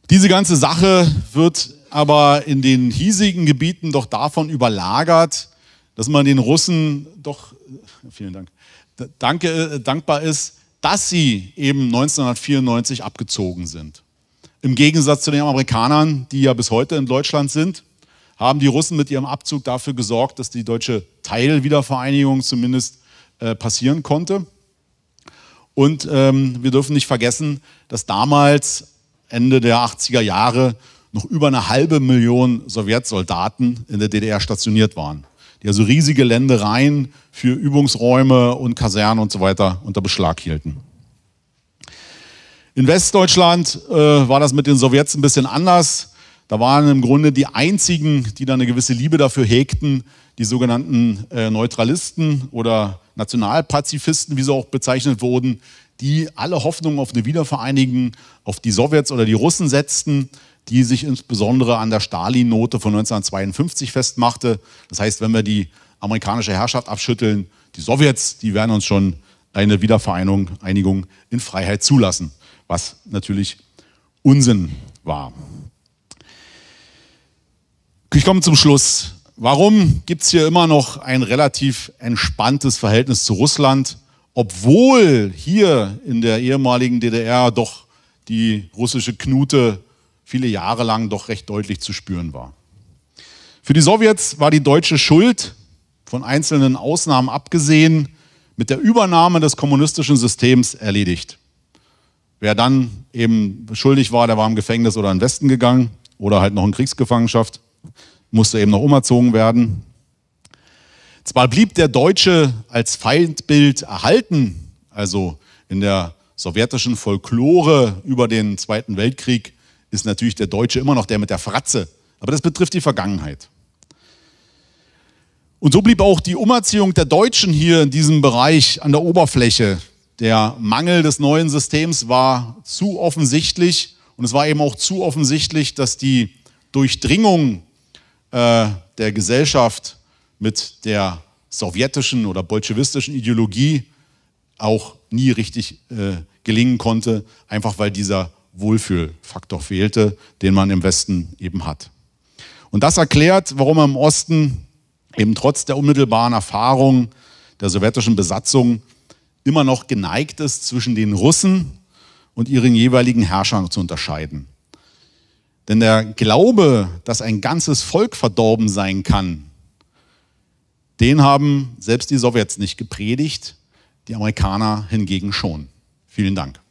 Diese ganze Sache wird aber in den hiesigen Gebieten doch davon überlagert, dass man den Russen doch, vielen Dank, danke, äh, dankbar ist, dass sie eben 1994 abgezogen sind. Im Gegensatz zu den Amerikanern, die ja bis heute in Deutschland sind, haben die Russen mit ihrem Abzug dafür gesorgt, dass die deutsche Teilwiedervereinigung zumindest äh, passieren konnte. Und ähm, wir dürfen nicht vergessen, dass damals, Ende der 80er Jahre, noch über eine halbe Million Sowjetsoldaten in der DDR stationiert waren die also riesige Ländereien für Übungsräume und Kasernen und so weiter unter Beschlag hielten. In Westdeutschland äh, war das mit den Sowjets ein bisschen anders. Da waren im Grunde die einzigen, die da eine gewisse Liebe dafür hegten, die sogenannten äh, Neutralisten oder Nationalpazifisten, wie sie auch bezeichnet wurden, die alle Hoffnungen auf eine Wiedervereinigung auf die Sowjets oder die Russen setzten die sich insbesondere an der Stalin-Note von 1952 festmachte. Das heißt, wenn wir die amerikanische Herrschaft abschütteln, die Sowjets, die werden uns schon eine Wiedervereinigung Einigung in Freiheit zulassen, was natürlich Unsinn war. Ich komme zum Schluss. Warum gibt es hier immer noch ein relativ entspanntes Verhältnis zu Russland, obwohl hier in der ehemaligen DDR doch die russische Knute viele Jahre lang doch recht deutlich zu spüren war. Für die Sowjets war die deutsche Schuld, von einzelnen Ausnahmen abgesehen, mit der Übernahme des kommunistischen Systems erledigt. Wer dann eben schuldig war, der war im Gefängnis oder in den Westen gegangen oder halt noch in Kriegsgefangenschaft, musste eben noch umerzogen werden. Zwar blieb der Deutsche als Feindbild erhalten, also in der sowjetischen Folklore über den Zweiten Weltkrieg ist natürlich der Deutsche immer noch der mit der Fratze. Aber das betrifft die Vergangenheit. Und so blieb auch die Umerziehung der Deutschen hier in diesem Bereich an der Oberfläche. Der Mangel des neuen Systems war zu offensichtlich und es war eben auch zu offensichtlich, dass die Durchdringung äh, der Gesellschaft mit der sowjetischen oder bolschewistischen Ideologie auch nie richtig äh, gelingen konnte, einfach weil dieser Wohlfühlfaktor fehlte, den man im Westen eben hat. Und das erklärt, warum im Osten eben trotz der unmittelbaren Erfahrung der sowjetischen Besatzung immer noch geneigt ist, zwischen den Russen und ihren jeweiligen Herrschern zu unterscheiden. Denn der Glaube, dass ein ganzes Volk verdorben sein kann, den haben selbst die Sowjets nicht gepredigt, die Amerikaner hingegen schon. Vielen Dank.